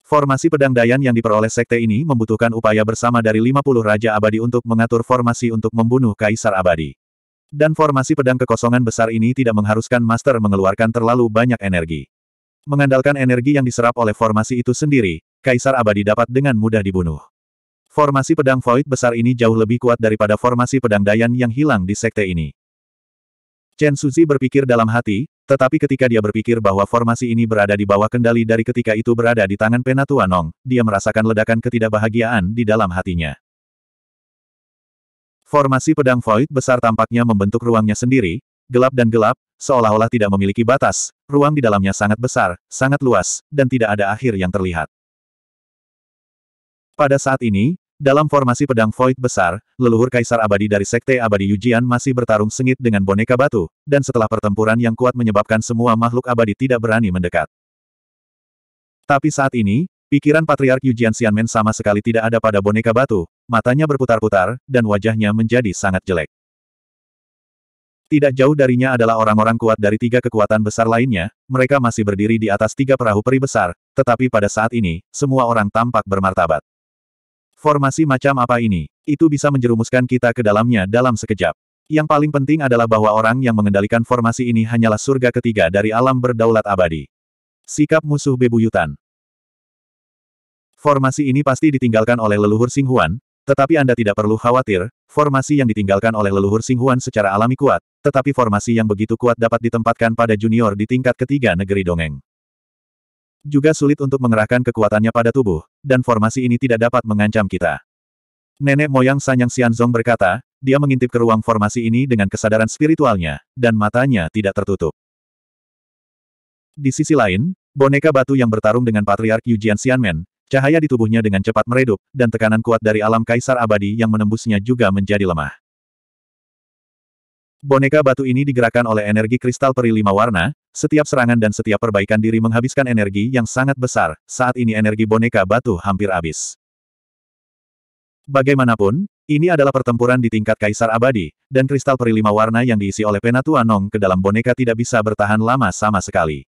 Formasi pedang Dayan yang diperoleh sekte ini membutuhkan upaya bersama dari 50 Raja Abadi untuk mengatur formasi untuk membunuh Kaisar Abadi. Dan formasi pedang kekosongan besar ini tidak mengharuskan Master mengeluarkan terlalu banyak energi. Mengandalkan energi yang diserap oleh formasi itu sendiri, Kaisar Abadi dapat dengan mudah dibunuh. Formasi pedang void besar ini jauh lebih kuat daripada formasi pedang Dayan yang hilang di sekte ini. Chen Suzi berpikir dalam hati, tetapi ketika dia berpikir bahwa formasi ini berada di bawah kendali dari ketika itu berada di tangan Penatua Nong, dia merasakan ledakan ketidakbahagiaan di dalam hatinya. Formasi pedang void besar tampaknya membentuk ruangnya sendiri, gelap dan gelap, seolah-olah tidak memiliki batas, ruang di dalamnya sangat besar, sangat luas, dan tidak ada akhir yang terlihat. Pada saat ini, dalam formasi pedang void besar, leluhur kaisar abadi dari sekte abadi Yujian masih bertarung sengit dengan boneka batu, dan setelah pertempuran yang kuat menyebabkan semua makhluk abadi tidak berani mendekat. Tapi saat ini, pikiran Patriark Yujian Xianmen sama sekali tidak ada pada boneka batu, matanya berputar-putar, dan wajahnya menjadi sangat jelek. Tidak jauh darinya adalah orang-orang kuat dari tiga kekuatan besar lainnya, mereka masih berdiri di atas tiga perahu peri besar, tetapi pada saat ini, semua orang tampak bermartabat. Formasi macam apa ini? Itu bisa menjerumuskan kita ke dalamnya dalam sekejap. Yang paling penting adalah bahwa orang yang mengendalikan formasi ini hanyalah surga ketiga dari alam berdaulat abadi. Sikap musuh bebuyutan. Formasi ini pasti ditinggalkan oleh leluhur Singhuan, tetapi Anda tidak perlu khawatir, formasi yang ditinggalkan oleh leluhur Singhuan secara alami kuat, tetapi formasi yang begitu kuat dapat ditempatkan pada junior di tingkat ketiga negeri dongeng. Juga sulit untuk mengerahkan kekuatannya pada tubuh, dan formasi ini tidak dapat mengancam kita. Nenek moyang Sanyang Xianzong berkata, dia mengintip ke ruang formasi ini dengan kesadaran spiritualnya, dan matanya tidak tertutup. Di sisi lain, boneka batu yang bertarung dengan Patriark Yujian Xianmen, Cahaya di tubuhnya dengan cepat meredup, dan tekanan kuat dari alam kaisar abadi yang menembusnya juga menjadi lemah. Boneka batu ini digerakkan oleh energi kristal peri lima warna, setiap serangan dan setiap perbaikan diri menghabiskan energi yang sangat besar, saat ini energi boneka batu hampir habis. Bagaimanapun, ini adalah pertempuran di tingkat kaisar abadi, dan kristal peri lima warna yang diisi oleh Penatua Nong ke dalam boneka tidak bisa bertahan lama sama sekali.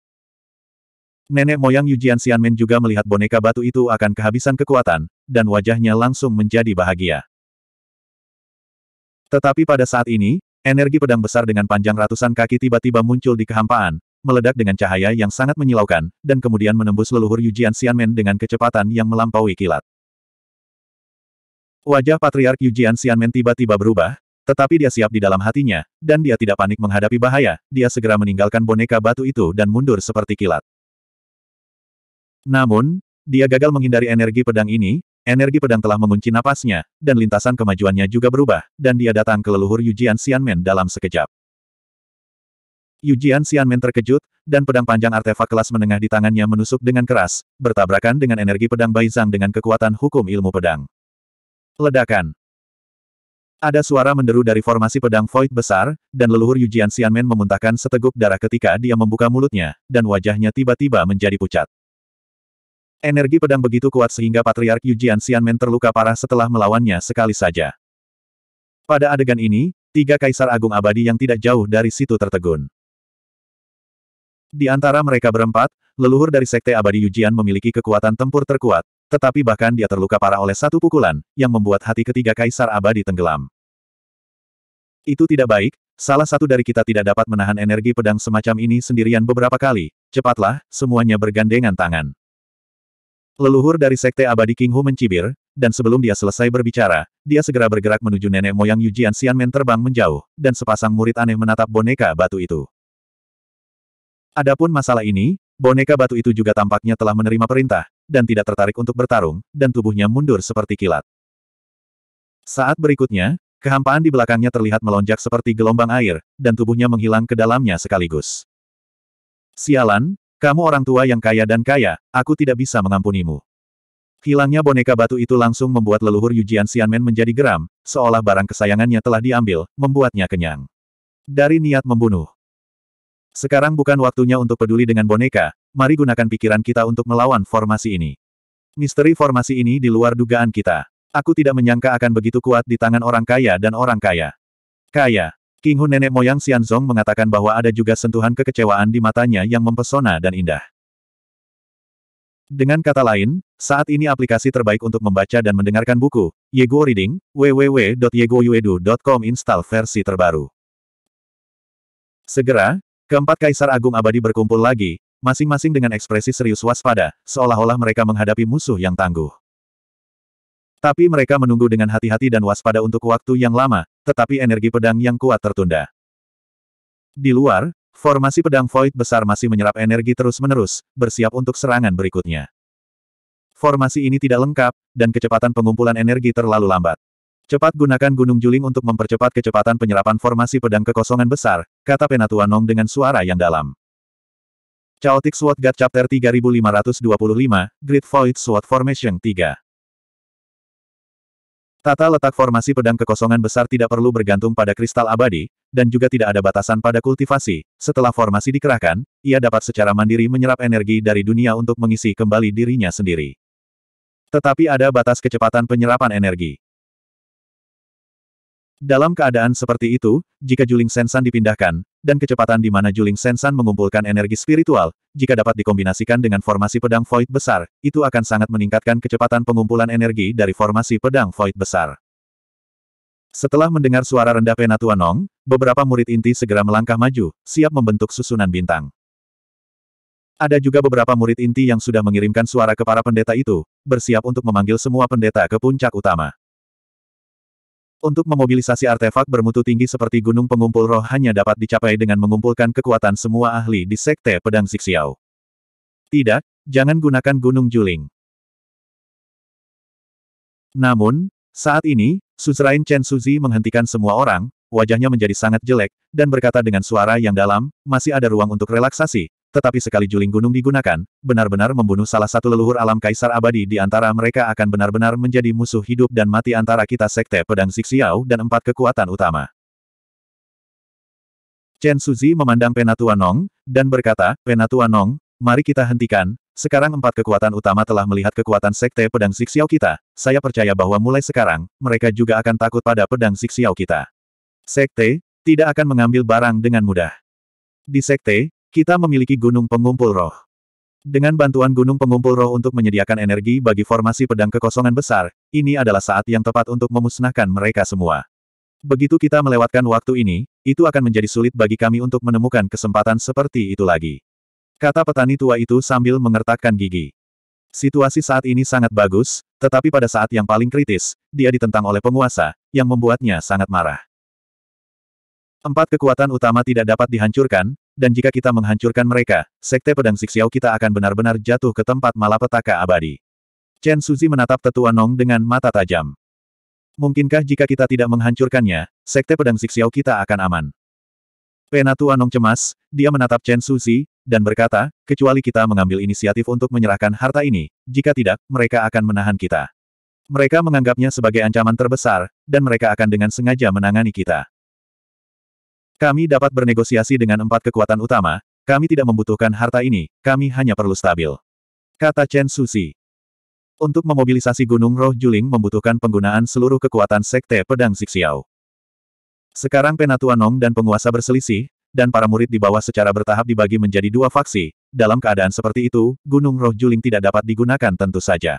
Nenek moyang Yujian Xianmen juga melihat boneka batu itu akan kehabisan kekuatan, dan wajahnya langsung menjadi bahagia. Tetapi pada saat ini, energi pedang besar dengan panjang ratusan kaki tiba-tiba muncul di kehampaan, meledak dengan cahaya yang sangat menyilaukan, dan kemudian menembus leluhur Yujian Xianmen dengan kecepatan yang melampaui kilat. Wajah Patriark Yujian Xianmen tiba-tiba berubah, tetapi dia siap di dalam hatinya, dan dia tidak panik menghadapi bahaya, dia segera meninggalkan boneka batu itu dan mundur seperti kilat. Namun, dia gagal menghindari energi pedang ini, energi pedang telah mengunci napasnya, dan lintasan kemajuannya juga berubah, dan dia datang ke leluhur Yujian Xianmen dalam sekejap. Yujian Xianmen terkejut, dan pedang panjang artefak kelas menengah di tangannya menusuk dengan keras, bertabrakan dengan energi pedang Zhang dengan kekuatan hukum ilmu pedang. Ledakan. Ada suara menderu dari formasi pedang Void besar, dan leluhur Yujian Xianmen memuntahkan seteguk darah ketika dia membuka mulutnya, dan wajahnya tiba-tiba menjadi pucat. Energi pedang begitu kuat sehingga Patriark Yujian Xianmen terluka parah setelah melawannya sekali saja. Pada adegan ini, tiga kaisar agung abadi yang tidak jauh dari situ tertegun. Di antara mereka berempat, leluhur dari Sekte Abadi Yu Yujian memiliki kekuatan tempur terkuat, tetapi bahkan dia terluka parah oleh satu pukulan, yang membuat hati ketiga kaisar abadi tenggelam. Itu tidak baik, salah satu dari kita tidak dapat menahan energi pedang semacam ini sendirian beberapa kali, cepatlah, semuanya bergandengan tangan. Leluhur dari Sekte Abadi King Hu mencibir, dan sebelum dia selesai berbicara, dia segera bergerak menuju nenek moyang Yujian Xianmen terbang menjauh, dan sepasang murid aneh menatap boneka batu itu. Adapun masalah ini, boneka batu itu juga tampaknya telah menerima perintah, dan tidak tertarik untuk bertarung, dan tubuhnya mundur seperti kilat. Saat berikutnya, kehampaan di belakangnya terlihat melonjak seperti gelombang air, dan tubuhnya menghilang ke dalamnya sekaligus. Sialan, kamu orang tua yang kaya dan kaya, aku tidak bisa mengampunimu. Hilangnya boneka batu itu langsung membuat leluhur Yujian Xianmen menjadi geram, seolah barang kesayangannya telah diambil, membuatnya kenyang. Dari niat membunuh. Sekarang bukan waktunya untuk peduli dengan boneka, mari gunakan pikiran kita untuk melawan formasi ini. Misteri formasi ini di luar dugaan kita. Aku tidak menyangka akan begitu kuat di tangan orang kaya dan orang kaya. Kaya. King Hu nenek moyang Xianzong mengatakan bahwa ada juga sentuhan kekecewaan di matanya yang mempesona dan indah. Dengan kata lain, saat ini aplikasi terbaik untuk membaca dan mendengarkan buku, Yeguo Reading, www.yeguoyuedu.com install versi terbaru. Segera, keempat Kaisar Agung Abadi berkumpul lagi, masing-masing dengan ekspresi serius waspada, seolah-olah mereka menghadapi musuh yang tangguh. Tapi mereka menunggu dengan hati-hati dan waspada untuk waktu yang lama, tetapi energi pedang yang kuat tertunda. Di luar, formasi pedang void besar masih menyerap energi terus-menerus, bersiap untuk serangan berikutnya. Formasi ini tidak lengkap, dan kecepatan pengumpulan energi terlalu lambat. Cepat gunakan Gunung Juling untuk mempercepat kecepatan penyerapan formasi pedang kekosongan besar, kata Penatua Nong dengan suara yang dalam. Chaotic Sword God Chapter 3525, Great Void Sword Formation 3 Tata letak formasi pedang kekosongan besar tidak perlu bergantung pada kristal abadi, dan juga tidak ada batasan pada kultivasi. Setelah formasi dikerahkan, ia dapat secara mandiri menyerap energi dari dunia untuk mengisi kembali dirinya sendiri. Tetapi ada batas kecepatan penyerapan energi. Dalam keadaan seperti itu, jika Juling Sensan dipindahkan, dan kecepatan di mana Juling Sensan mengumpulkan energi spiritual, jika dapat dikombinasikan dengan formasi pedang void besar, itu akan sangat meningkatkan kecepatan pengumpulan energi dari formasi pedang void besar. Setelah mendengar suara rendah Nong, beberapa murid inti segera melangkah maju, siap membentuk susunan bintang. Ada juga beberapa murid inti yang sudah mengirimkan suara ke para pendeta itu, bersiap untuk memanggil semua pendeta ke puncak utama. Untuk memobilisasi artefak bermutu tinggi seperti gunung pengumpul roh hanya dapat dicapai dengan mengumpulkan kekuatan semua ahli di Sekte Pedang Sixiao. Tidak, jangan gunakan Gunung Juling. Namun, saat ini, Suzerain Chen Suzi menghentikan semua orang, wajahnya menjadi sangat jelek, dan berkata dengan suara yang dalam, masih ada ruang untuk relaksasi, tetapi sekali juling gunung digunakan, benar-benar membunuh salah satu leluhur alam kaisar abadi di antara mereka akan benar-benar menjadi musuh hidup dan mati antara kita sekte pedang Sixiao dan empat kekuatan utama. Chen Suzi memandang Penatua Nong, dan berkata, Penatua Nong, mari kita hentikan, sekarang empat kekuatan utama telah melihat kekuatan sekte pedang Sixiao kita, saya percaya bahwa mulai sekarang, mereka juga akan takut pada pedang Sixiao kita. Sekte, tidak akan mengambil barang dengan mudah. Di sekte, kita memiliki gunung pengumpul roh. Dengan bantuan gunung pengumpul roh untuk menyediakan energi bagi formasi pedang kekosongan besar, ini adalah saat yang tepat untuk memusnahkan mereka semua. Begitu kita melewatkan waktu ini, itu akan menjadi sulit bagi kami untuk menemukan kesempatan seperti itu lagi. Kata petani tua itu sambil mengertakkan gigi. Situasi saat ini sangat bagus, tetapi pada saat yang paling kritis, dia ditentang oleh penguasa, yang membuatnya sangat marah. Empat kekuatan utama tidak dapat dihancurkan, dan jika kita menghancurkan mereka, Sekte Pedang Siksiao kita akan benar-benar jatuh ke tempat malapetaka abadi. Chen Suzi menatap tetua Nong dengan mata tajam. Mungkinkah jika kita tidak menghancurkannya, Sekte Pedang Siksiao kita akan aman? Penatua Nong cemas, dia menatap Chen Suzi, dan berkata, kecuali kita mengambil inisiatif untuk menyerahkan harta ini, jika tidak, mereka akan menahan kita. Mereka menganggapnya sebagai ancaman terbesar, dan mereka akan dengan sengaja menangani kita. Kami dapat bernegosiasi dengan empat kekuatan utama, kami tidak membutuhkan harta ini, kami hanya perlu stabil. Kata Chen Susi. Untuk memobilisasi Gunung Roh Juling membutuhkan penggunaan seluruh kekuatan Sekte Pedang Zixiao. Sekarang Penatua Nong dan penguasa berselisih, dan para murid di bawah secara bertahap dibagi menjadi dua faksi, dalam keadaan seperti itu, Gunung Roh Juling tidak dapat digunakan tentu saja.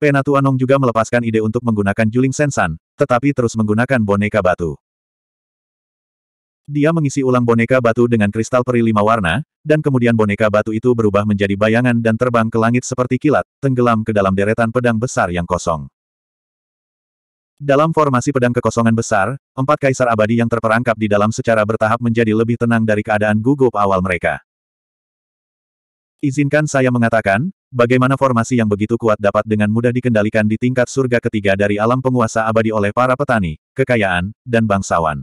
Penatua Nong juga melepaskan ide untuk menggunakan Juling Sensan, tetapi terus menggunakan boneka batu. Dia mengisi ulang boneka batu dengan kristal peri lima warna, dan kemudian boneka batu itu berubah menjadi bayangan dan terbang ke langit seperti kilat, tenggelam ke dalam deretan pedang besar yang kosong. Dalam formasi pedang kekosongan besar, empat kaisar abadi yang terperangkap di dalam secara bertahap menjadi lebih tenang dari keadaan gugup awal mereka. Izinkan saya mengatakan, bagaimana formasi yang begitu kuat dapat dengan mudah dikendalikan di tingkat surga ketiga dari alam penguasa abadi oleh para petani, kekayaan, dan bangsawan.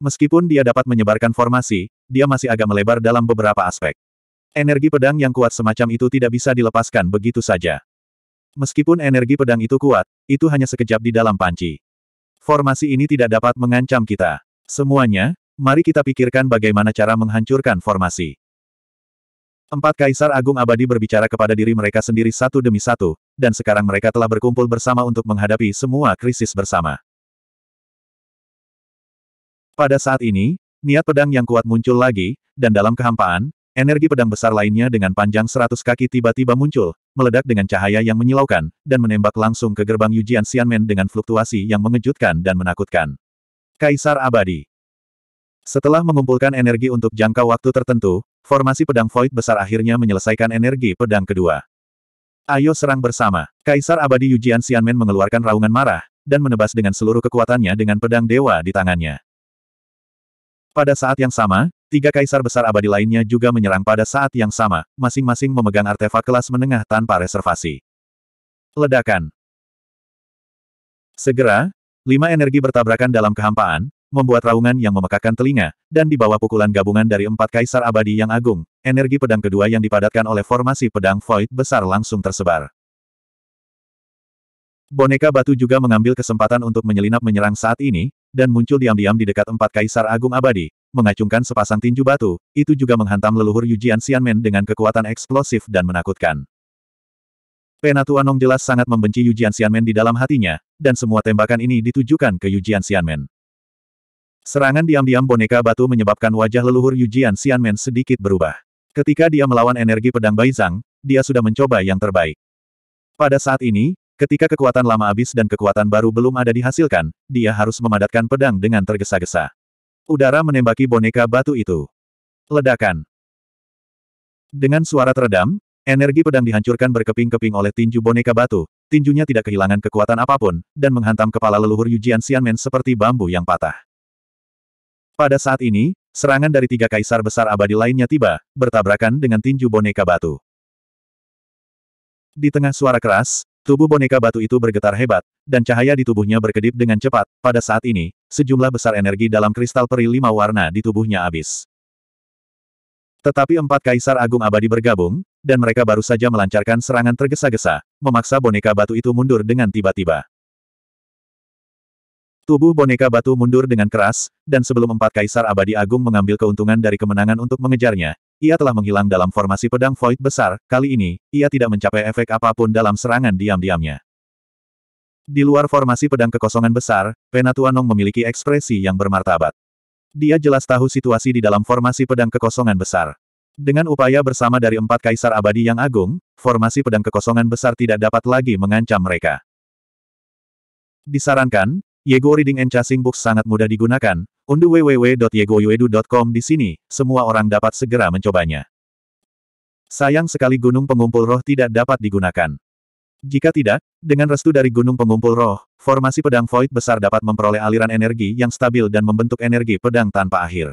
Meskipun dia dapat menyebarkan formasi, dia masih agak melebar dalam beberapa aspek. Energi pedang yang kuat semacam itu tidak bisa dilepaskan begitu saja. Meskipun energi pedang itu kuat, itu hanya sekejap di dalam panci. Formasi ini tidak dapat mengancam kita. Semuanya, mari kita pikirkan bagaimana cara menghancurkan formasi. Empat kaisar agung abadi berbicara kepada diri mereka sendiri satu demi satu, dan sekarang mereka telah berkumpul bersama untuk menghadapi semua krisis bersama. Pada saat ini, niat pedang yang kuat muncul lagi, dan dalam kehampaan, energi pedang besar lainnya dengan panjang 100 kaki tiba-tiba muncul, meledak dengan cahaya yang menyilaukan, dan menembak langsung ke gerbang Yujian Xianmen dengan fluktuasi yang mengejutkan dan menakutkan. Kaisar Abadi Setelah mengumpulkan energi untuk jangka waktu tertentu, formasi pedang void besar akhirnya menyelesaikan energi pedang kedua. Ayo serang bersama. Kaisar abadi Yujian Xianmen mengeluarkan raungan marah, dan menebas dengan seluruh kekuatannya dengan pedang dewa di tangannya. Pada saat yang sama, tiga kaisar besar abadi lainnya juga menyerang pada saat yang sama, masing-masing memegang artefak kelas menengah tanpa reservasi. Ledakan Segera, lima energi bertabrakan dalam kehampaan, membuat raungan yang memekakan telinga, dan di bawah pukulan gabungan dari empat kaisar abadi yang agung, energi pedang kedua yang dipadatkan oleh formasi pedang void besar langsung tersebar. Boneka batu juga mengambil kesempatan untuk menyelinap menyerang saat ini, dan muncul diam-diam di dekat empat kaisar agung abadi, mengacungkan sepasang tinju batu, itu juga menghantam leluhur Yujian Xianmen dengan kekuatan eksplosif dan menakutkan. Penatua Nong jelas sangat membenci Yujian Xianmen di dalam hatinya, dan semua tembakan ini ditujukan ke Yujian Xianmen. Serangan diam-diam boneka batu menyebabkan wajah leluhur Yujian Xianmen sedikit berubah. Ketika dia melawan energi pedang Baizang, dia sudah mencoba yang terbaik. Pada saat ini, Ketika kekuatan lama habis dan kekuatan baru belum ada dihasilkan, dia harus memadatkan pedang dengan tergesa-gesa. Udara menembaki boneka batu itu. Ledakan. Dengan suara teredam, energi pedang dihancurkan berkeping-keping oleh tinju boneka batu, tinjunya tidak kehilangan kekuatan apapun, dan menghantam kepala leluhur Yujian Xianmen seperti bambu yang patah. Pada saat ini, serangan dari tiga kaisar besar abadi lainnya tiba, bertabrakan dengan tinju boneka batu. Di tengah suara keras, Tubuh boneka batu itu bergetar hebat, dan cahaya di tubuhnya berkedip dengan cepat. Pada saat ini, sejumlah besar energi dalam kristal peri lima warna di tubuhnya habis. Tetapi empat kaisar agung abadi bergabung, dan mereka baru saja melancarkan serangan tergesa-gesa, memaksa boneka batu itu mundur dengan tiba-tiba. Tubuh boneka batu mundur dengan keras, dan sebelum empat kaisar abadi agung mengambil keuntungan dari kemenangan untuk mengejarnya, ia telah menghilang dalam formasi pedang void besar, kali ini, ia tidak mencapai efek apapun dalam serangan diam-diamnya. Di luar formasi pedang kekosongan besar, Penatuanong memiliki ekspresi yang bermartabat. Dia jelas tahu situasi di dalam formasi pedang kekosongan besar. Dengan upaya bersama dari empat kaisar abadi yang agung, formasi pedang kekosongan besar tidak dapat lagi mengancam mereka. Disarankan, Yego Reading and Chasing Books sangat mudah digunakan, unduh www.yegoyuedu.com di sini, semua orang dapat segera mencobanya. Sayang sekali gunung pengumpul roh tidak dapat digunakan. Jika tidak, dengan restu dari gunung pengumpul roh, formasi pedang void besar dapat memperoleh aliran energi yang stabil dan membentuk energi pedang tanpa akhir.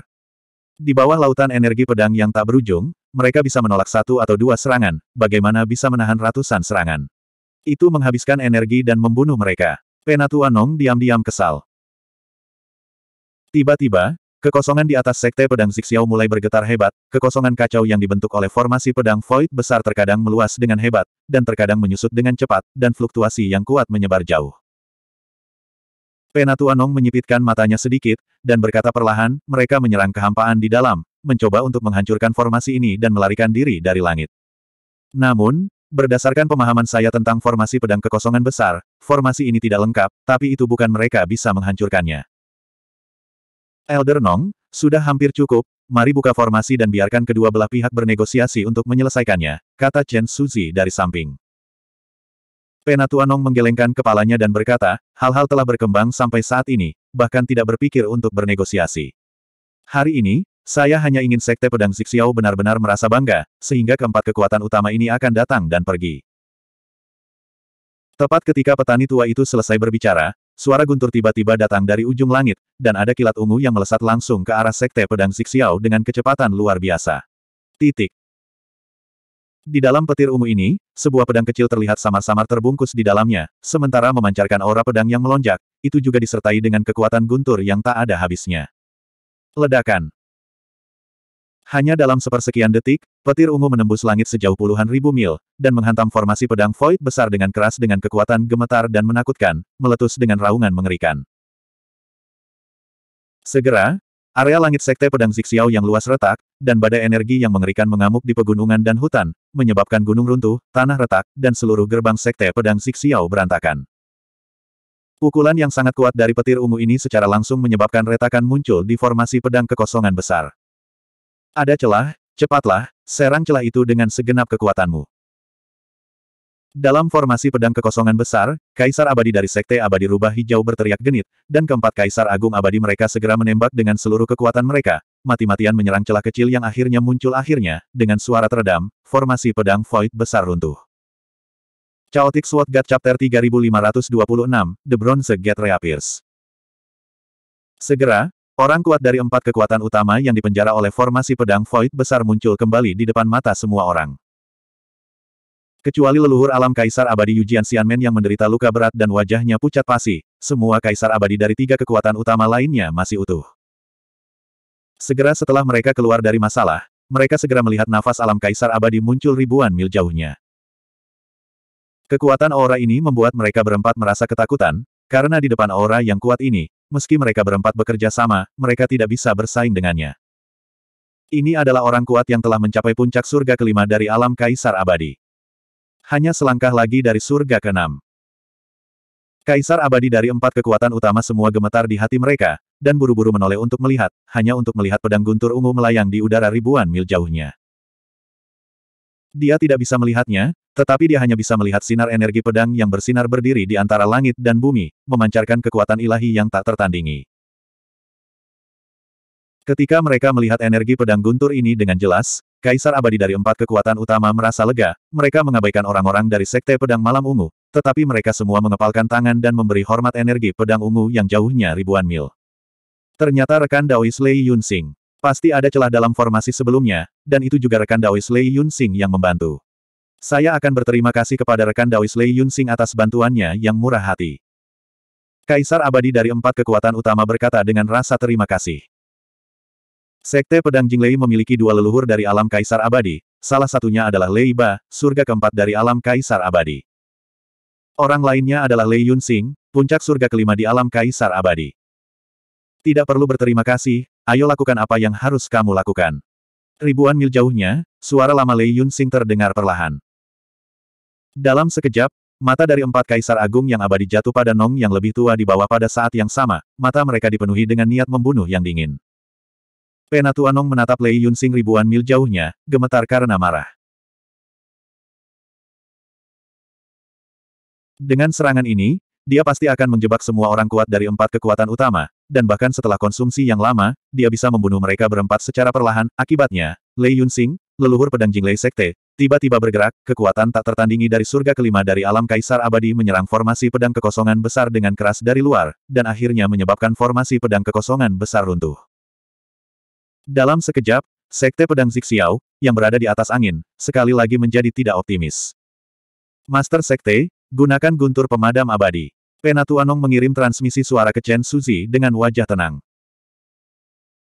Di bawah lautan energi pedang yang tak berujung, mereka bisa menolak satu atau dua serangan, bagaimana bisa menahan ratusan serangan. Itu menghabiskan energi dan membunuh mereka. Penatua Nong diam-diam kesal. Tiba-tiba, Kekosongan di atas Sekte Pedang Zixiao mulai bergetar hebat, kekosongan kacau yang dibentuk oleh formasi pedang void besar terkadang meluas dengan hebat, dan terkadang menyusut dengan cepat, dan fluktuasi yang kuat menyebar jauh. Penatua Nong menyipitkan matanya sedikit, dan berkata perlahan, mereka menyerang kehampaan di dalam, mencoba untuk menghancurkan formasi ini dan melarikan diri dari langit. Namun, Berdasarkan pemahaman saya tentang formasi pedang kekosongan besar, formasi ini tidak lengkap, tapi itu bukan mereka bisa menghancurkannya. Elder Nong, sudah hampir cukup, mari buka formasi dan biarkan kedua belah pihak bernegosiasi untuk menyelesaikannya, kata Chen Suzi dari samping. Penatua Nong menggelengkan kepalanya dan berkata, hal-hal telah berkembang sampai saat ini, bahkan tidak berpikir untuk bernegosiasi. Hari ini, saya hanya ingin Sekte Pedang Zixiao benar-benar merasa bangga, sehingga keempat kekuatan utama ini akan datang dan pergi. Tepat ketika petani tua itu selesai berbicara, suara guntur tiba-tiba datang dari ujung langit, dan ada kilat ungu yang melesat langsung ke arah Sekte Pedang Zixiao dengan kecepatan luar biasa. Titik. Di dalam petir ungu ini, sebuah pedang kecil terlihat samar-samar terbungkus di dalamnya, sementara memancarkan aura pedang yang melonjak, itu juga disertai dengan kekuatan guntur yang tak ada habisnya. Ledakan. Hanya dalam sepersekian detik, petir ungu menembus langit sejauh puluhan ribu mil, dan menghantam formasi pedang void besar dengan keras dengan kekuatan gemetar dan menakutkan, meletus dengan raungan mengerikan. Segera, area langit sekte pedang Zixiao yang luas retak, dan badai energi yang mengerikan mengamuk di pegunungan dan hutan, menyebabkan gunung runtuh, tanah retak, dan seluruh gerbang sekte pedang Zixiao berantakan. Pukulan yang sangat kuat dari petir ungu ini secara langsung menyebabkan retakan muncul di formasi pedang kekosongan besar. Ada celah, cepatlah, serang celah itu dengan segenap kekuatanmu. Dalam formasi pedang kekosongan besar, Kaisar Abadi dari Sekte Abadi Rubah Hijau berteriak genit, dan keempat Kaisar Agung Abadi mereka segera menembak dengan seluruh kekuatan mereka, mati-matian menyerang celah kecil yang akhirnya muncul akhirnya, dengan suara teredam, formasi pedang void besar runtuh. Chaotic Sword God Chapter 3526, The Bronze Gate Reappears. Segera, Orang kuat dari empat kekuatan utama yang dipenjara oleh formasi pedang void besar muncul kembali di depan mata semua orang. Kecuali leluhur alam Kaisar Abadi Yujian Xianmen yang menderita luka berat dan wajahnya pucat pasi, semua Kaisar Abadi dari tiga kekuatan utama lainnya masih utuh. Segera setelah mereka keluar dari masalah, mereka segera melihat nafas alam Kaisar Abadi muncul ribuan mil jauhnya. Kekuatan aura ini membuat mereka berempat merasa ketakutan, karena di depan aura yang kuat ini, meski mereka berempat bekerja sama, mereka tidak bisa bersaing dengannya. Ini adalah orang kuat yang telah mencapai puncak surga kelima dari alam Kaisar Abadi. Hanya selangkah lagi dari surga keenam. Kaisar Abadi dari empat kekuatan utama semua gemetar di hati mereka, dan buru-buru menoleh untuk melihat, hanya untuk melihat pedang guntur ungu melayang di udara ribuan mil jauhnya. Dia tidak bisa melihatnya, tetapi dia hanya bisa melihat sinar energi pedang yang bersinar berdiri di antara langit dan bumi, memancarkan kekuatan ilahi yang tak tertandingi. Ketika mereka melihat energi pedang guntur ini dengan jelas, Kaisar Abadi dari empat kekuatan utama merasa lega, mereka mengabaikan orang-orang dari Sekte Pedang Malam Ungu, tetapi mereka semua mengepalkan tangan dan memberi hormat energi pedang ungu yang jauhnya ribuan mil. Ternyata rekan Daois Lei Yunxing. Pasti ada celah dalam formasi sebelumnya, dan itu juga rekan Daois Lei Yunxing yang membantu. Saya akan berterima kasih kepada rekan Daois Lei Yunxing atas bantuannya yang murah hati. Kaisar abadi dari empat kekuatan utama berkata dengan rasa terima kasih. Sekte Pedang Jinglei memiliki dua leluhur dari alam Kaisar Abadi, salah satunya adalah Lei Ba, surga keempat dari alam Kaisar Abadi. Orang lainnya adalah Lei Yunxing, puncak surga kelima di alam Kaisar Abadi. Tidak perlu berterima kasih, ayo lakukan apa yang harus kamu lakukan. Ribuan mil jauhnya, suara lama Lei Yun Sing terdengar perlahan. Dalam sekejap, mata dari empat kaisar agung yang abadi jatuh pada Nong yang lebih tua di bawah pada saat yang sama, mata mereka dipenuhi dengan niat membunuh yang dingin. Penatua Nong menatap Lei Yun Sing ribuan mil jauhnya, gemetar karena marah. Dengan serangan ini, dia pasti akan menjebak semua orang kuat dari empat kekuatan utama, dan bahkan setelah konsumsi yang lama, dia bisa membunuh mereka berempat secara perlahan, akibatnya, Lei Yunxing, leluhur pedang Jinglei Sekte, tiba-tiba bergerak, kekuatan tak tertandingi dari surga kelima dari alam kaisar abadi menyerang formasi pedang kekosongan besar dengan keras dari luar, dan akhirnya menyebabkan formasi pedang kekosongan besar runtuh. Dalam sekejap, Sekte Pedang Zixiao, yang berada di atas angin, sekali lagi menjadi tidak optimis. Master Sekte, gunakan guntur pemadam abadi. Penatu Anong mengirim transmisi suara ke Chen Suzi dengan wajah tenang.